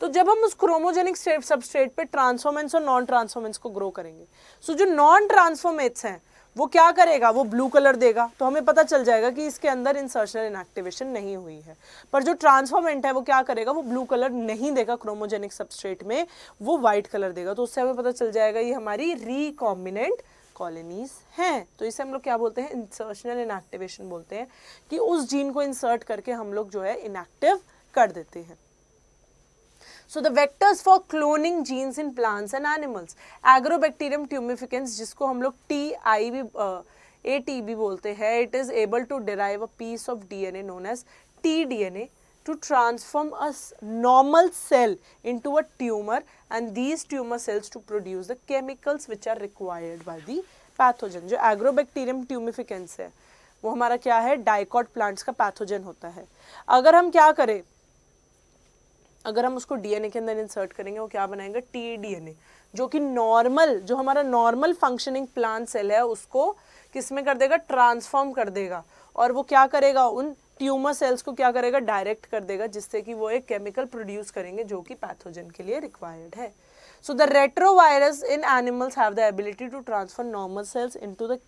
A: तो जब हम उस क्रोमोजेनिक सबस्ट्रेट पे ट्रांसफॉर्मेंस और नॉन ट्रांसफॉर्मेंस को ग्रो करेंगे सो so, जो नॉन ट्रांसफॉर्मेट्स हैं वो क्या करेगा वो ब्लू कलर देगा तो हमें पता चल जाएगा कि इसके अंदर इंसर्शनल इनएक्टिवेशन नहीं हुई है पर जो ट्रांसफॉर्मेंट है वो क्या करेगा वो ब्लू कलर नहीं देगा क्रोमोजेनिक सबस्ट्रेट में वो व्हाइट कलर देगा तो उससे हमें पता चल जाएगा ये हमारी रिकॉम्बिनेंट कॉलोनीज हैं तो इसे हम लोग क्या बोलते हैं इंसर्शनल इनएक्टिवेशन बोलते हैं कि उस जीन को इंसर्ट करके हम लोग जो है इनएक्टिव कर देते हैं so the vectors for cloning genes in plants and animals Agrobacterium tumefaciens जिसको हम लोग टी आई भी ए टी भी बोलते हैं it is able to derive a piece of D N A known as T D N A to transform a normal cell into a tumor and these tumor cells to produce the chemicals which are required by the pathogen जो agrobacterium tumificans है वो हमारा क्या है dicot plants का pathogen होता है अगर हम क्या करें अगर हम उसको डीएनए के अंदर इंसर्ट करेंगे वो क्या बनाएंगे टी डीएनए जो कि नॉर्मल जो हमारा नॉर्मल फंक्शनिंग प्लांट सेल है उसको किस में कर देगा ट्रांसफॉर्म कर देगा और वो क्या करेगा उन ट्यूमर सेल्स को क्या करेगा डायरेक्ट कर देगा जिससे कि वो एक केमिकल प्रोड्यूस करेंगे जो कि पैथोजन के लिए रिक्वायर्ड है so the retrovirus in animals have ability to transfer normal cells in into the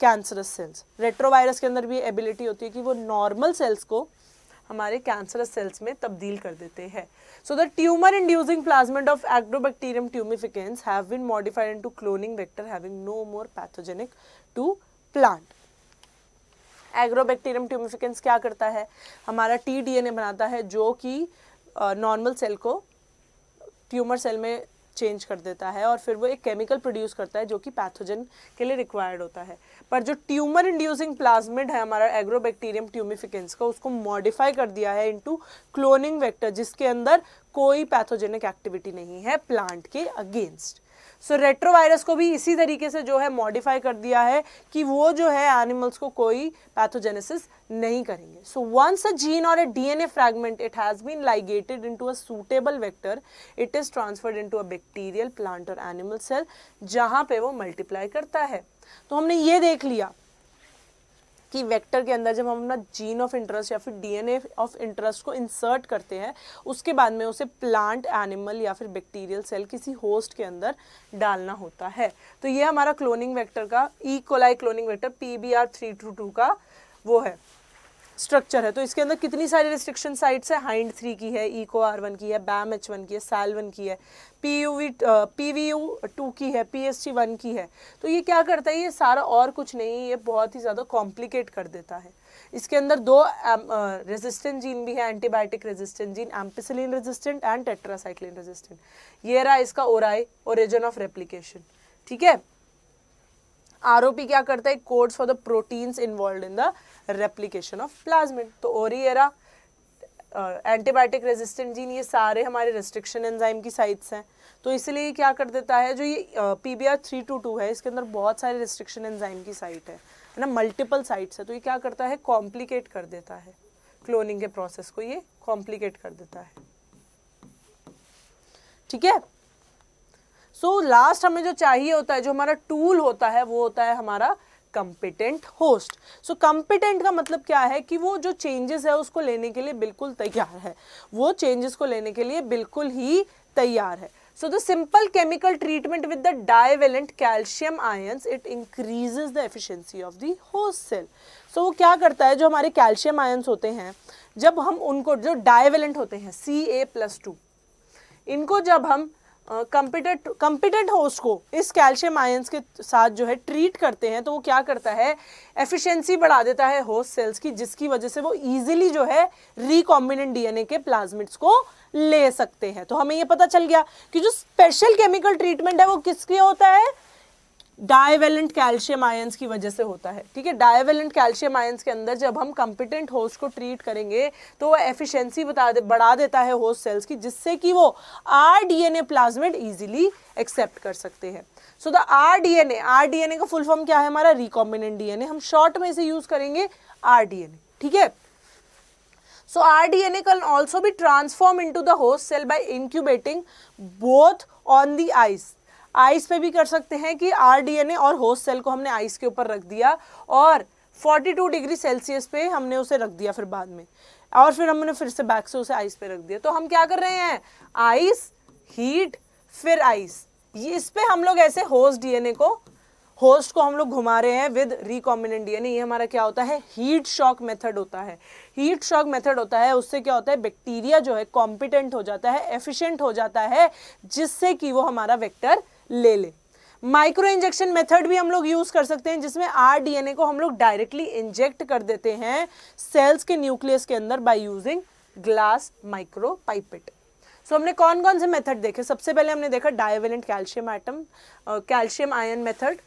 A: cancerous cells retrovirus के अंदर भी एबिलिटी होती है कि वो नॉर्मल सेल्स को हमारे कैंसरस सेल्स में तब्दील कर देते हैं so the tumour inducing plasmid of Agrobacterium tumefaciens have been modified into cloning vector having no more pathogenic to plant Agrobacterium tumefaciens क्या करता है हमारा टी ए बनाता है जो कि नॉर्मल सेल को ट्यूमर सेल में चेंज कर देता है और फिर वो एक केमिकल प्रोड्यूस करता है जो कि पैथोजन के लिए रिक्वायर्ड होता है पर जो ट्यूमर इंड्यूसिंग प्लाज्मिड है हमारा एग्रोबैक्टीरियम ट्यूमिफिकेंस का उसको मॉडिफाई कर दिया है इनटू क्लोनिंग वेक्टर जिसके अंदर कोई पैथोजेनिक एक्टिविटी नहीं है प्लांट के अगेंस्ट सो रेट्रोवायरस को भी इसी तरीके से जो है मॉडिफाई कर दिया है कि वो जो है एनिमल्स को कोई पैथोजेनेसिस नहीं करेंगे सो वंस अ जीन और a DNA fragment it has been ligated into a suitable vector it is transferred into a bacterial plant और एनिमल सेल जहाँ पे वो मल्टीप्लाई करता है तो हमने ये देख लिया कि वेक्टर के अंदर जब हम अपना जीन ऑफ इंटरेस्ट या फिर डीएनए ऑफ इंटरेस्ट को इंसर्ट करते हैं उसके बाद में उसे प्लांट एनिमल या फिर बैक्टीरियल सेल किसी होस्ट के अंदर डालना होता है तो ये हमारा क्लोनिंग वैक्टर का E coli cloning vector P B R three to two का वो है स्ट्रक्चर है तो इसके अंदर कितनी सारी रिस्ट्रिक्शन साइट्स है हाइंड थ्री की है ईको आर वन की है बैम एच वन की है सैल वन की है P U V P V U two की है पी एस टी वन की है तो ये क्या करता है ये सारा और कुछ नहीं ये बहुत ही ज़्यादा कॉम्प्लिकेट कर देता है इसके अंदर दो रेजिस्टेंट जीन भी है antibiotic resistant gene ampicillin resistant and tetracycline resistant ये रहा इसका ओराई ओरिजिन ऑफ रेप्लीकेशन ठीक है आरओपी क्या करता है codes for the proteins involved in the replication of plasmid तो ओरिएरा एंटीबायोटिक रेजिस्टेंट जीन ये सारे हमारे रेस्ट्रिक्शन एंजाइम की साइट्स हैं तो इसलिए क्या कर देता है जो ये P B R three to two है इसके अंदर बहुत सारे रेस्ट्रिक्शन एंजाइम की साइट है ना मल्टीपल साइट्स है तो ये क्या करता है कॉम्प्लिकेट कर देता है क्लोनिंग के प्रोसेस को ये कॉम्प्लिकेट कर देता है ठीक है सो लास्ट हमें जो चाहिए होता है जो हमारा टूल होता है वो होता है हमारा कंपिटेंट होस्ट सो कंपिटेंट का मतलब क्या है कि वो जो चेंजेस है उसको लेने के लिए बिल्कुल तैयार है वो चेंजेस को लेने के लिए बिल्कुल ही तैयार है so the simple chemical treatment with the divalent calcium ions it increases the efficiency of the host cell so वो क्या करता है जो हमारे कैल्शियम आयन्स होते हैं जब हम उनको जो डायवेलेंट होते हैं सी ए प्लस टू इनको जब हम कंपिटेंट कंपिटेंट होस्ट को इस कैल्शियम आयंस के साथ जो है ट्रीट करते हैं तो वो क्या करता है एफिशिएंसी बढ़ा देता है होस्ट सेल्स की जिसकी वजह से वो इजीली जो है रिकॉम्बिनेंट डीएनए के प्लाज्मिट्स को ले सकते हैं तो हमें ये पता चल गया कि जो स्पेशल केमिकल ट्रीटमेंट है वो किसके होता है डायवेलेंट कैल्शियम आयंस की वजह से होता है ठीक है डायवेलेंट कैल्शियम आयंस के अंदर जब हम कंपिटेंट होस्ट को ट्रीट करेंगे तो वो एफिशिएंसी बता दे बढ़ा देता है होस्ट सेल्स की जिससे कि वो R DNA plasmid easily accept कर सकते हैं so the R D N A R DNA का फुल फॉर्म क्या है हमारा रिकॉम्बिनेंट डीएनए हम शॉर्ट में इसे यूज करेंगे आर डीएनए ठीक है so a can also be transform in to the host cell by incubating both on the ice ice पे भी कर सकते हैं कि ए और होस्ट सेल को हमने आइस के ऊपर रख दिया और 42 डिग्री सेल्सियस पे हमने उसे रख दिया फिर बाद में और फिर हमने फिर से बैक से उसे आइस पे रख दिया तो हम क्या कर रहे हैं आइस हीट फिर आइस ये इस पे हम लोग ऐसे होस्ट डीएनए को होस्ट को हम लोग घुमा रहे हैं विद रिकॉम्बिनेंट डीएनए ये हमारा क्या होता है हीट शॉक मेथड होता है हीट शॉक मेथड होता है उससे क्या होता है बैक्टीरिया जो है कॉम्पिटेंट हो जाता है एफिशिएंट हो जाता है जिससे कि वो हमारा वेक्टर ले ले माइक्रो इंजेक्शन मेथड भी हम लोग यूज कर सकते हैं जिसमें आर डीएनए को हम लोग डायरेक्टली इंजेक्ट कर देते हैं सेल्स के न्यूक्लियस के अंदर by using glass micro pipette so हमने कौन कौन से मेथड देखे सबसे पहले हमने देखा divalent calcium item calcium ion method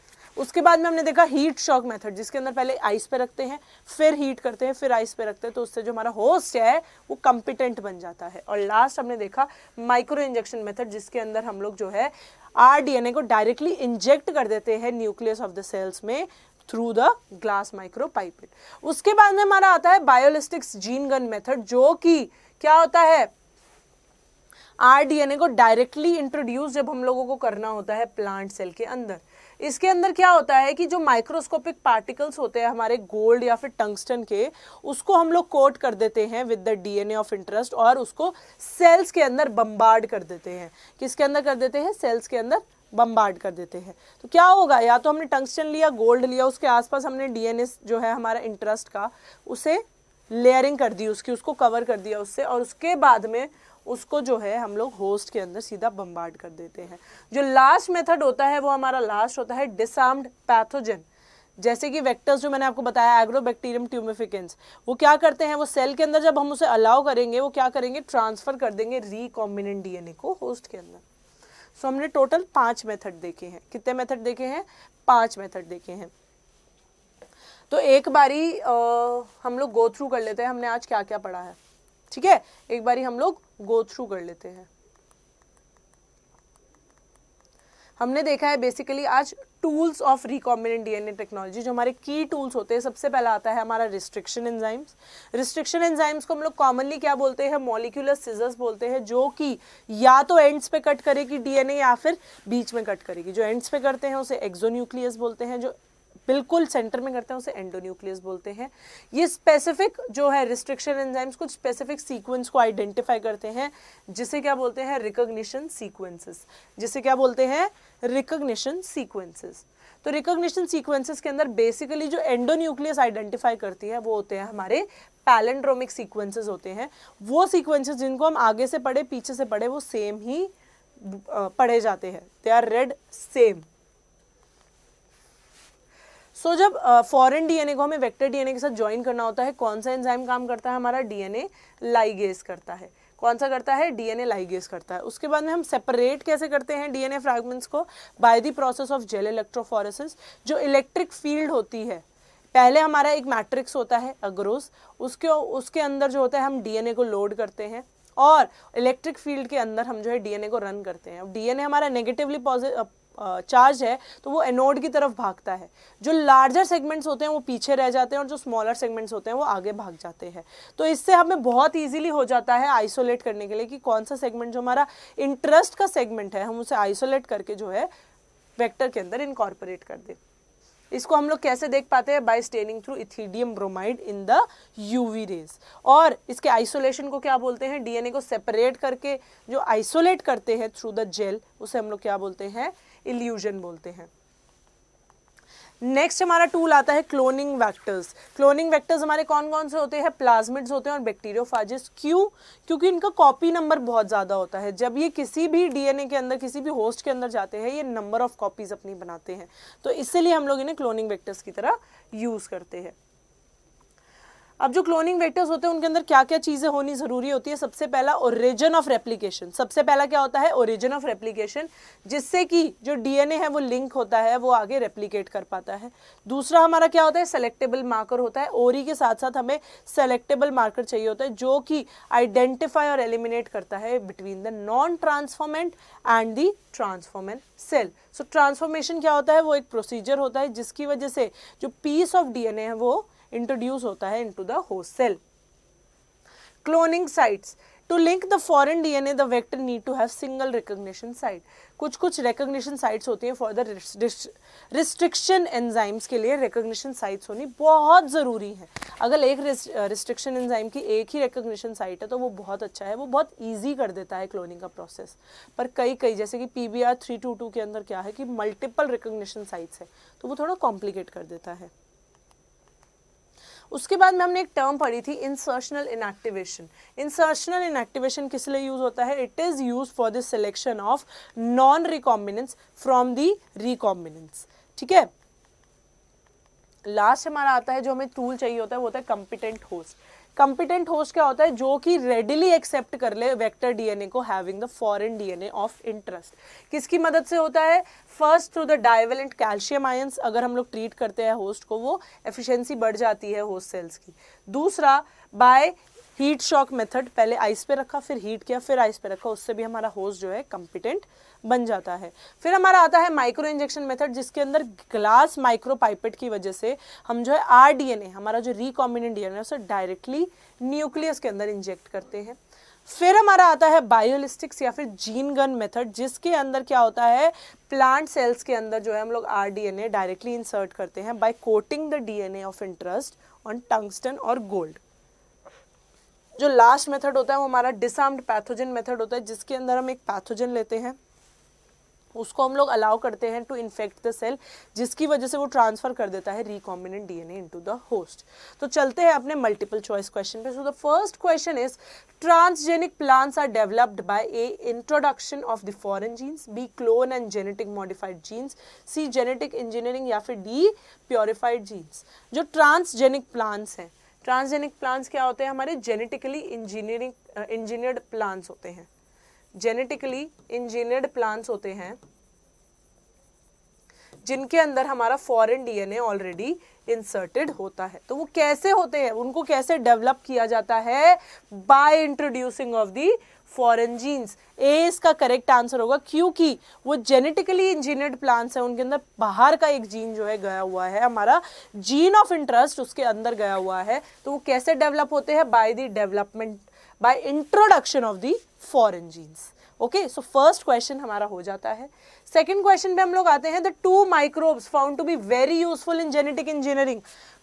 A: उसके बाद में हमने देखा हीट शॉक मेथड जिसके अंदर पहले आइस पे रखते हैं फिर हीट करते हैं फिर आइस पे रखते हैं तो उससे जो हमारा होस्ट है वो कंपिटेंट बन जाता है और लास्ट हमने देखा माइक्रो इंजेक्शन मेथड जिसके अंदर हम लोग जो है ए को डायरेक्टली इंजेक्ट कर देते हैं न्यूक्लियस ऑफ द सेल्स में थ्रू द ग्लास माइक्रोपाइपेट उसके बाद में हमारा आता है बायोलिस्टिक्स जीन गन मेथड जो कि क्या होता है ए को डायरेक्टली इंट्रोड्यूस जब हम लोगों को करना होता है प्लांट सेल के अंदर इसके अंदर क्या होता है कि जो माइक्रोस्कोपिक पार्टिकल्स होते हैं हमारे गोल्ड या फिर टंगस्टन के उसको हम लोग कोट कर देते हैं with the DNA of interest और उसको सेल्स के अंदर बम्बार्ड कर देते हैं किसके अंदर कर देते हैं सेल्स के अंदर बम्बार्ड कर देते हैं तो क्या होगा या तो हमने टंगस्टन लिया गोल्ड लिया उसके आसपास हमने डीएनए जो है हमारा इंटरेस्ट का उसे लेयरिंग कर दी उसकी उसको कवर कर दिया उससे और उसके बाद में उसको जो है हम लोग होस्ट के अंदर सीधा बम्बार्ड कर देते हैं जो लास्ट मेथड होता है वो हमारा लास्ट होता है डिसआर्म्ड पैथोजन जैसे कि वेक्टर्स जो मैंने आपको बताया एग्रोबैक्टीरियम ट्यूमिफिकेंस वो क्या करते हैं वो सेल के अंदर जब हम उसे अलाउ करेंगे वो क्या करेंगे ट्रांसफर कर देंगे रिकॉम्बिनेंट डीएनए को होस्ट के अंदर सो so, हमने टोटल पांच मेथड देखे हैं कितने मेथड देखे हैं पांच मेथड देखे हैं तो एक बारी आ, हम लोग गो थ्रू कर लेते हैं हमने आज क्या क्या पढ़ा है ठीक है एक बार हम लोग गो थ्रू कर लेते हैं हमने देखा है बेसिकली आज tools of recombinant DNA technology जो हमारे की टूल्स होते हैं सबसे पहला आता है हमारा रिस्ट्रिक्शन एंजाइम्स रिस्ट्रिक्शन एंजाइम्स को हम लोग कॉमनली क्या बोलते हैं मॉलिक्यूलर सीजर्स बोलते हैं जो कि या तो एंड्स पे कट करेगी डीएनए या फिर बीच में कट करेगी जो एंड्स पे करते हैं उसे एक्जोन्यूक्लियस बोलते हैं जो बिल्कुल सेंटर में करते हैं उसे एंडोन्यूक्लियस बोलते हैं ये स्पेसिफिक जो है रिस्ट्रिक्शन एंजाइम्स कुछ स्पेसिफिक सीक्वेंस को आइडेंटिफाई करते हैं जिसे क्या बोलते हैं रिकोग्निशन सीक्वेंसेस जिसे क्या बोलते हैं रिकोग्निशन सीक्वेंसेस तो रिकोग्निशन सीक्वेंसेस के अंदर बेसिकली जो एंडोन्यूक्लियस आइडेंटिफाई करती है वो होते हैं हमारे पैलेंड्रोमिक सीक्वेंसेज होते हैं वो सीक्वेंसेज जिनको हम आगे से पढ़े पीछे से पढ़े वो सेम ही पढ़े जाते हैं they are read same so so, जब फॉरेन डीएनए को हमें वेक्टर डीएनए के साथ ज्वाइन करना होता है कौन सा एंजाइम काम करता है हमारा डीएनए लाइगेस करता है कौन सा करता है डीएनए लाइगेस करता है उसके बाद में हम सेपरेट कैसे करते हैं डीएनए फ्रैगमेंट्स को by the process of gel electrophoresis जो इलेक्ट्रिक फील्ड होती है पहले हमारा एक मैट्रिक्स होता है अग्रोस उसके उसके अंदर जो होता है हम डीएनए को लोड करते हैं और इलेक्ट्रिक फील्ड के अंदर हम जो है डीएनए को रन करते हैं अब डीएनए हमारा नेगेटिवली चार्ज है तो वो एनोड की तरफ भागता है जो लार्जर सेगमेंट्स होते हैं वो पीछे रह जाते हैं और जो स्मॉलर सेगमेंट्स होते हैं वो आगे भाग जाते हैं तो इससे हमें बहुत ईजिली हो जाता है आइसोलेट करने के लिए कि कौन सा सेगमेंट जो हमारा इंटरेस्ट का सेगमेंट है हम उसे आइसोलेट करके जो है वेक्टर के अंदर इनकॉर्पोरेट कर दें इसको हम लोग कैसे देख पाते हैं by staining through ethidium bromide in the UV rays और इसके आइसोलेशन को क्या बोलते हैं डीएनए को सेपरेट करके जो आइसोलेट करते हैं थ्रू द जेल उसे हम लोग क्या बोलते हैं इल्यूजन बोलते हैं नेक्स्ट हमारा टूल आता है क्लोनिंग वेक्टर्स क्लोनिंग वेक्टर्स हमारे कौन कौन से होते हैं प्लाज्मिड्स होते हैं और बैक्टीरियोफाजिस क्यों क्योंकि इनका कॉपी नंबर बहुत ज़्यादा होता है जब ये किसी भी डीएनए के अंदर किसी भी होस्ट के अंदर जाते हैं ये नंबर ऑफ कॉपीज़ अपनी बनाते हैं तो इसलिए हम लोग इन्हें क्लोनिंग वैक्टर्स की तरह यूज़ करते हैं अब जो क्लोनिंग वेक्टर्स होते हैं उनके अंदर क्या क्या चीज़ें होनी ज़रूरी होती है सबसे पहला ओरिजिन ऑफ रेप्लीकेशन सबसे पहला क्या होता है ओरिजिन ऑफ रेप्लीकेशन जिससे कि जो डीएनए है वो लिंक होता है वो आगे रेप्लीकेट कर पाता है दूसरा हमारा क्या होता है सेलेक्टेबल मार्कर होता है ओरी के साथ साथ हमें सेलेक्टेबल मार्कर चाहिए होता है जो कि आइडेंटिफाई और एलिमिनेट करता है between the non transformant and the transformant cell so transformation क्या होता है वो एक प्रोसीजर होता है जिसकी वजह से जो पीस ऑफ डीएनए है वो इंट्रोड्यूस होता है into the host cell cloning sites to link the foreign DNA the vector need to have single recognition site कुछ कुछ रिकग्निशन साइट्स होती हैं फॉर द रिस्ट्रिक्शन एंजाइम्स के लिए रिकोगनीशन साइट्स होनी बहुत ज़रूरी है अगर एक रिस्ट्रिक्शन एंजाइम की एक ही रिकग्निशन साइट है तो वो बहुत अच्छा है वो बहुत ईजी कर देता है क्लोनिंग का प्रोसेस पर कई कई जैसे कि P B R three to two के अंदर क्या है कि मल्टीपल रिकग्निशन साइट्स है तो वो थोड़ा कॉम्प्लिकेट कर देता है उसके बाद में हमने एक टर्म पढ़ी थी इंसर्शनल इनएक्टिवेशन इंसर्शनल इनएक्टिवेशन किस लिए यूज़ होता है it is use for the selection of non recombinants from the recombinants ठीक है लास्ट हमारा आता है जो हमें टूल चाहिए होता है वो होता है कॉम्पिटेंट होस्ट कंपिटेंट होस्ट क्या होता है जो कि रेडिली एक्सेप्ट कर ले वेक्टर डीएनए को having the foreign DNA of interest किसकी मदद से होता है first through the divalent calcium ions अगर हम लोग ट्रीट करते हैं होस्ट को वो एफिशिएंसी बढ़ जाती है होस्ट सेल्स की दूसरा बाय हीट शॉक मेथड पहले आइस पे रखा फिर हीट किया फिर आइस पे रखा उससे भी हमारा होस्ट जो है कंपिटेंट बन जाता है फिर हमारा आता है माइक्रो इंजेक्शन मेथड जिसके अंदर ग्लास माइक्रो पाइपेट की वजह से हम जो है ए हमारा जो रिकॉम्बिनेंट डीएनए उसे डायरेक्टली न्यूक्लियस के अंदर इंजेक्ट करते हैं फिर हमारा आता है बायोलिस्टिक्स या फिर जीन गन मेथड जिसके अंदर क्या होता है प्लांट सेल्स के अंदर जो है हम लोग आर डायरेक्टली इंसर्ट करते हैं by coating the DNA of interest on tungsten और गोल्ड जो लास्ट मेथड होता है वो हमारा डिसआर्म्ड पैथोजन मेथड होता है जिसके अंदर हम एक पैथोजन लेते हैं उसको हम लोग अलाउ करते हैं टू इन्फेक्ट द सेल जिसकी वजह से वो ट्रांसफर कर देता है recombinant DNA into the host तो चलते हैं अपने मल्टीपल चॉइस क्वेश्चन पे so the first question is transgenic plants are developed by A introduction of the foreign genes B clone and genetic modified genes C genetic engineering या फिर D purified genes जो transgenic plants हैं transgenic plants क्या होते हैं हमारे genetically engineering engineered plants होते हैं जेनेटिकली इंजीनियर्ड प्लांट्स होते हैं जिनके अंदर हमारा फॉरेन डीएनए ऑलरेडी इंसर्टेड होता है तो वो कैसे होते हैं उनको कैसे डेवलप किया जाता है by introducing of the foreign genes A इसका करेक्ट आंसर होगा क्योंकि वो जेनेटिकली इंजीनियर्ड प्लांट्स हैं उनके अंदर बाहर का एक जीन जो है गया हुआ है हमारा जीन ऑफ इंटरेस्ट उसके अंदर गया हुआ है तो वो कैसे डेवलप होते हैं by the development by introduction of the foreign genes okay so first question हमारा हो जाता है सेकंड क्वेश्चन पे हम लोग आते हैं the two microbes found to be very useful in genetic engineering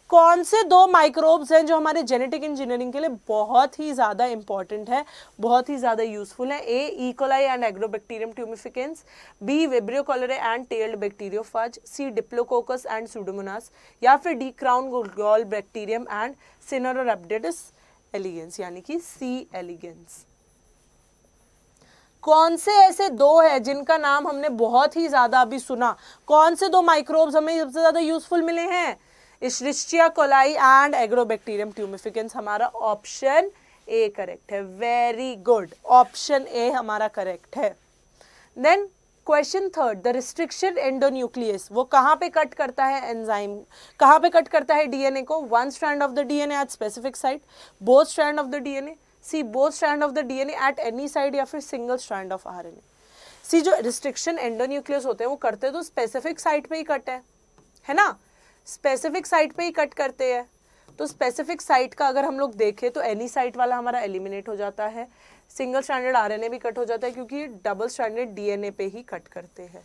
A: कौन से दो माइक्रोब्स हैं जो हमारे जेनेटिक इंजीनियरिंग के लिए बहुत ही ज़्यादा इंपॉर्टेंट है बहुत ही ज़्यादा यूजफुल है A E coli and Agrobacterium tumefaciens B Vibrio cholerae and tailed bacteriophage C Diplococcus and Pseudomonas या फिर D crown gall bacterium and Caenorhabditis elegans यानी कि सी एलिगेंस कौन से ऐसे दो है जिनका नाम हमने बहुत ही ज़्यादा अभी सुना कौन से दो माइक्रोब्स हमें सबसे ज़्यादा यूजफुल मिले हैं Escherichia coli and Agrobacterium tumefaciens हमारा ऑप्शन ए करेक्ट है वेरी गुड ऑप्शन ए हमारा करेक्ट है then question third the restriction endonuclease वो कहाँ पे कट करता है एंजाइम कहाँ पे कट करता है डीएनए को one strand of the DNA at specific site both strand of the DNA C both strand of the DNA at any side या फिर single strand of RNA C जो रिस्ट्रिक्शन एंडोन्यूक्लियस होते हैं वो करते तो स्पेसिफिक साइट पर ही cut है है ना स्पेसिफिक साइट पे ही कट करते हैं तो स्पेसिफिक साइट का अगर हम लोग देखें तो एनी साइट वाला हमारा एलिमिनेट हो जाता है सिंगल स्टैंडर्ड आर भी कट हो जाता है क्योंकि डबल स्टैंडर्ड डीएनए पे ही कट करते हैं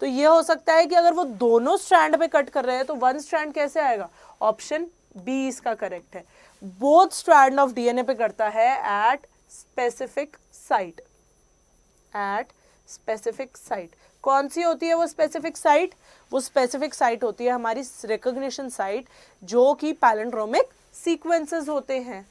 A: तो ये हो सकता है कि अगर वो दोनों स्ट्रैंड पे कट कर रहे हैं तो वन स्ट्रैंड कैसे आएगा ऑप्शन बी इसका करेक्ट है बोथ स्ट्रैंड ऑफ डीएनए पे करता है at specific site at specific site कौन सी होती है वो स्पेसिफिक साइट वो स्पेसिफिक साइट होती है हमारी रिकोग्निशन साइट जो कि पैलेंड्रोमिक सीक्वेंसेस होते हैं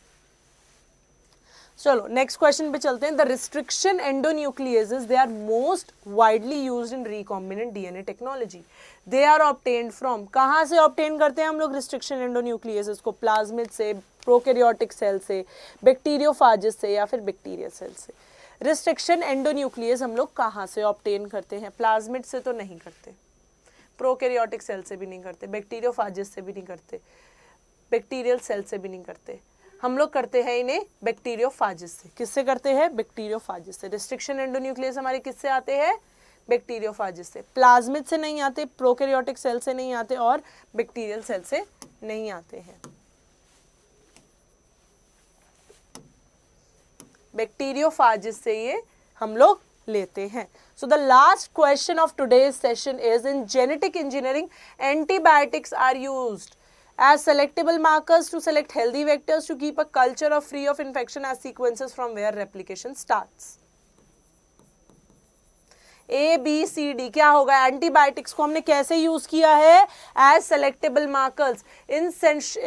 A: चलो नेक्स्ट क्वेश्चन पे चलते हैं the restriction endonucleases they are most widely use in recombinant DNA technology they are obtain from कहाँ से ऑप्टेन करते हैं हम लोग रिस्ट्रिक्शन एंडोन्यूक्लियस को प्लाज्मिड से प्रोकेरियोटिक सेल से बैक्टीरियोफाजिस से या फिर बैक्टीरिया सेल से रिस्ट्रिक्शन एंडोन्यूक्लियस हम लोग कहाँ से ऑप्टेन करते हैं प्लाज्मिड से तो नहीं करते प्रोकैरियोटिक सेल से भी नहीं करते बैक्टीरियोफाजिस से भी नहीं करते बैक्टीरियल सेल से भी नहीं करते हम लोग करते हैं इन्हें बैक्टीरियोफाजिस से किससे करते हैं बैक्टीरियोफाजिस से रिस्ट्रिक्शन एंडोन्यूक्लियस हमारे किससे आते हैं बैक्टीरियोफाजिस से प्लाज्मिड से नहीं आते प्रोकैरियोटिक सेल से नहीं आते और बैक्टीरियल सेल से नहीं आते हैं बैक्टीरियोफाजिस से ये हम लोग लेते हैं so the last question of today's session is in genetic engineering antibiotics are used as selectable markers to select healthy vectors to keep a culture of free of infection as sequences from where replication starts A B C D क्या होगा antibiotics को हमने कैसे use किया है as selectable markers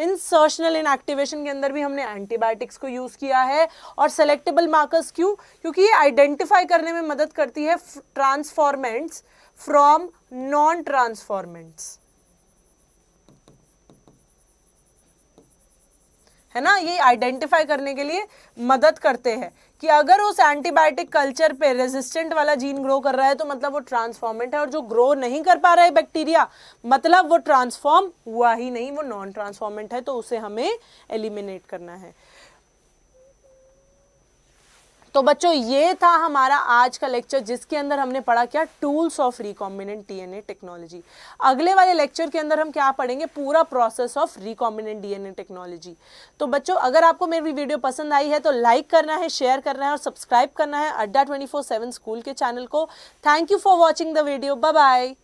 A: insertional inactivation के अंदर भी हमने एंटीबायोटिक्स को यूज किया है और सेलेक्टेबल मार्कर्स क्यों क्योंकि ये आइडेंटिफाई करने में मदद करती है ट्रांसफॉर्मेंट्स फ्रॉम नॉन ट्रांसफॉर्मेंट्स है ना ये आइडेंटिफाई करने के लिए मदद करते हैं कि अगर उस एंटीबायोटिक कल्चर पे रेजिस्टेंट वाला जीन ग्रो कर रहा है तो मतलब वो ट्रांसफॉर्मेंट है और जो ग्रो नहीं कर पा रहा है बैक्टीरिया मतलब वो ट्रांसफॉर्म हुआ ही नहीं वो नॉन ट्रांसफॉर्मेंट है तो उसे हमें एलिमिनेट करना है तो बच्चों ये था हमारा आज का लेक्चर जिसके अंदर हमने पढ़ा क्या tools of recombinant DNA technology अगले वाले लेक्चर के अंदर हम क्या पढ़ेंगे पूरा process of recombinant DNA technology तो बच्चों अगर आपको मेरी वीडियो पसंद आई है तो लाइक करना है शेयर करना है और सब्सक्राइब करना है अड्डा ट्वेंटी स्कूल के चैनल को thank you for watching the video bye bye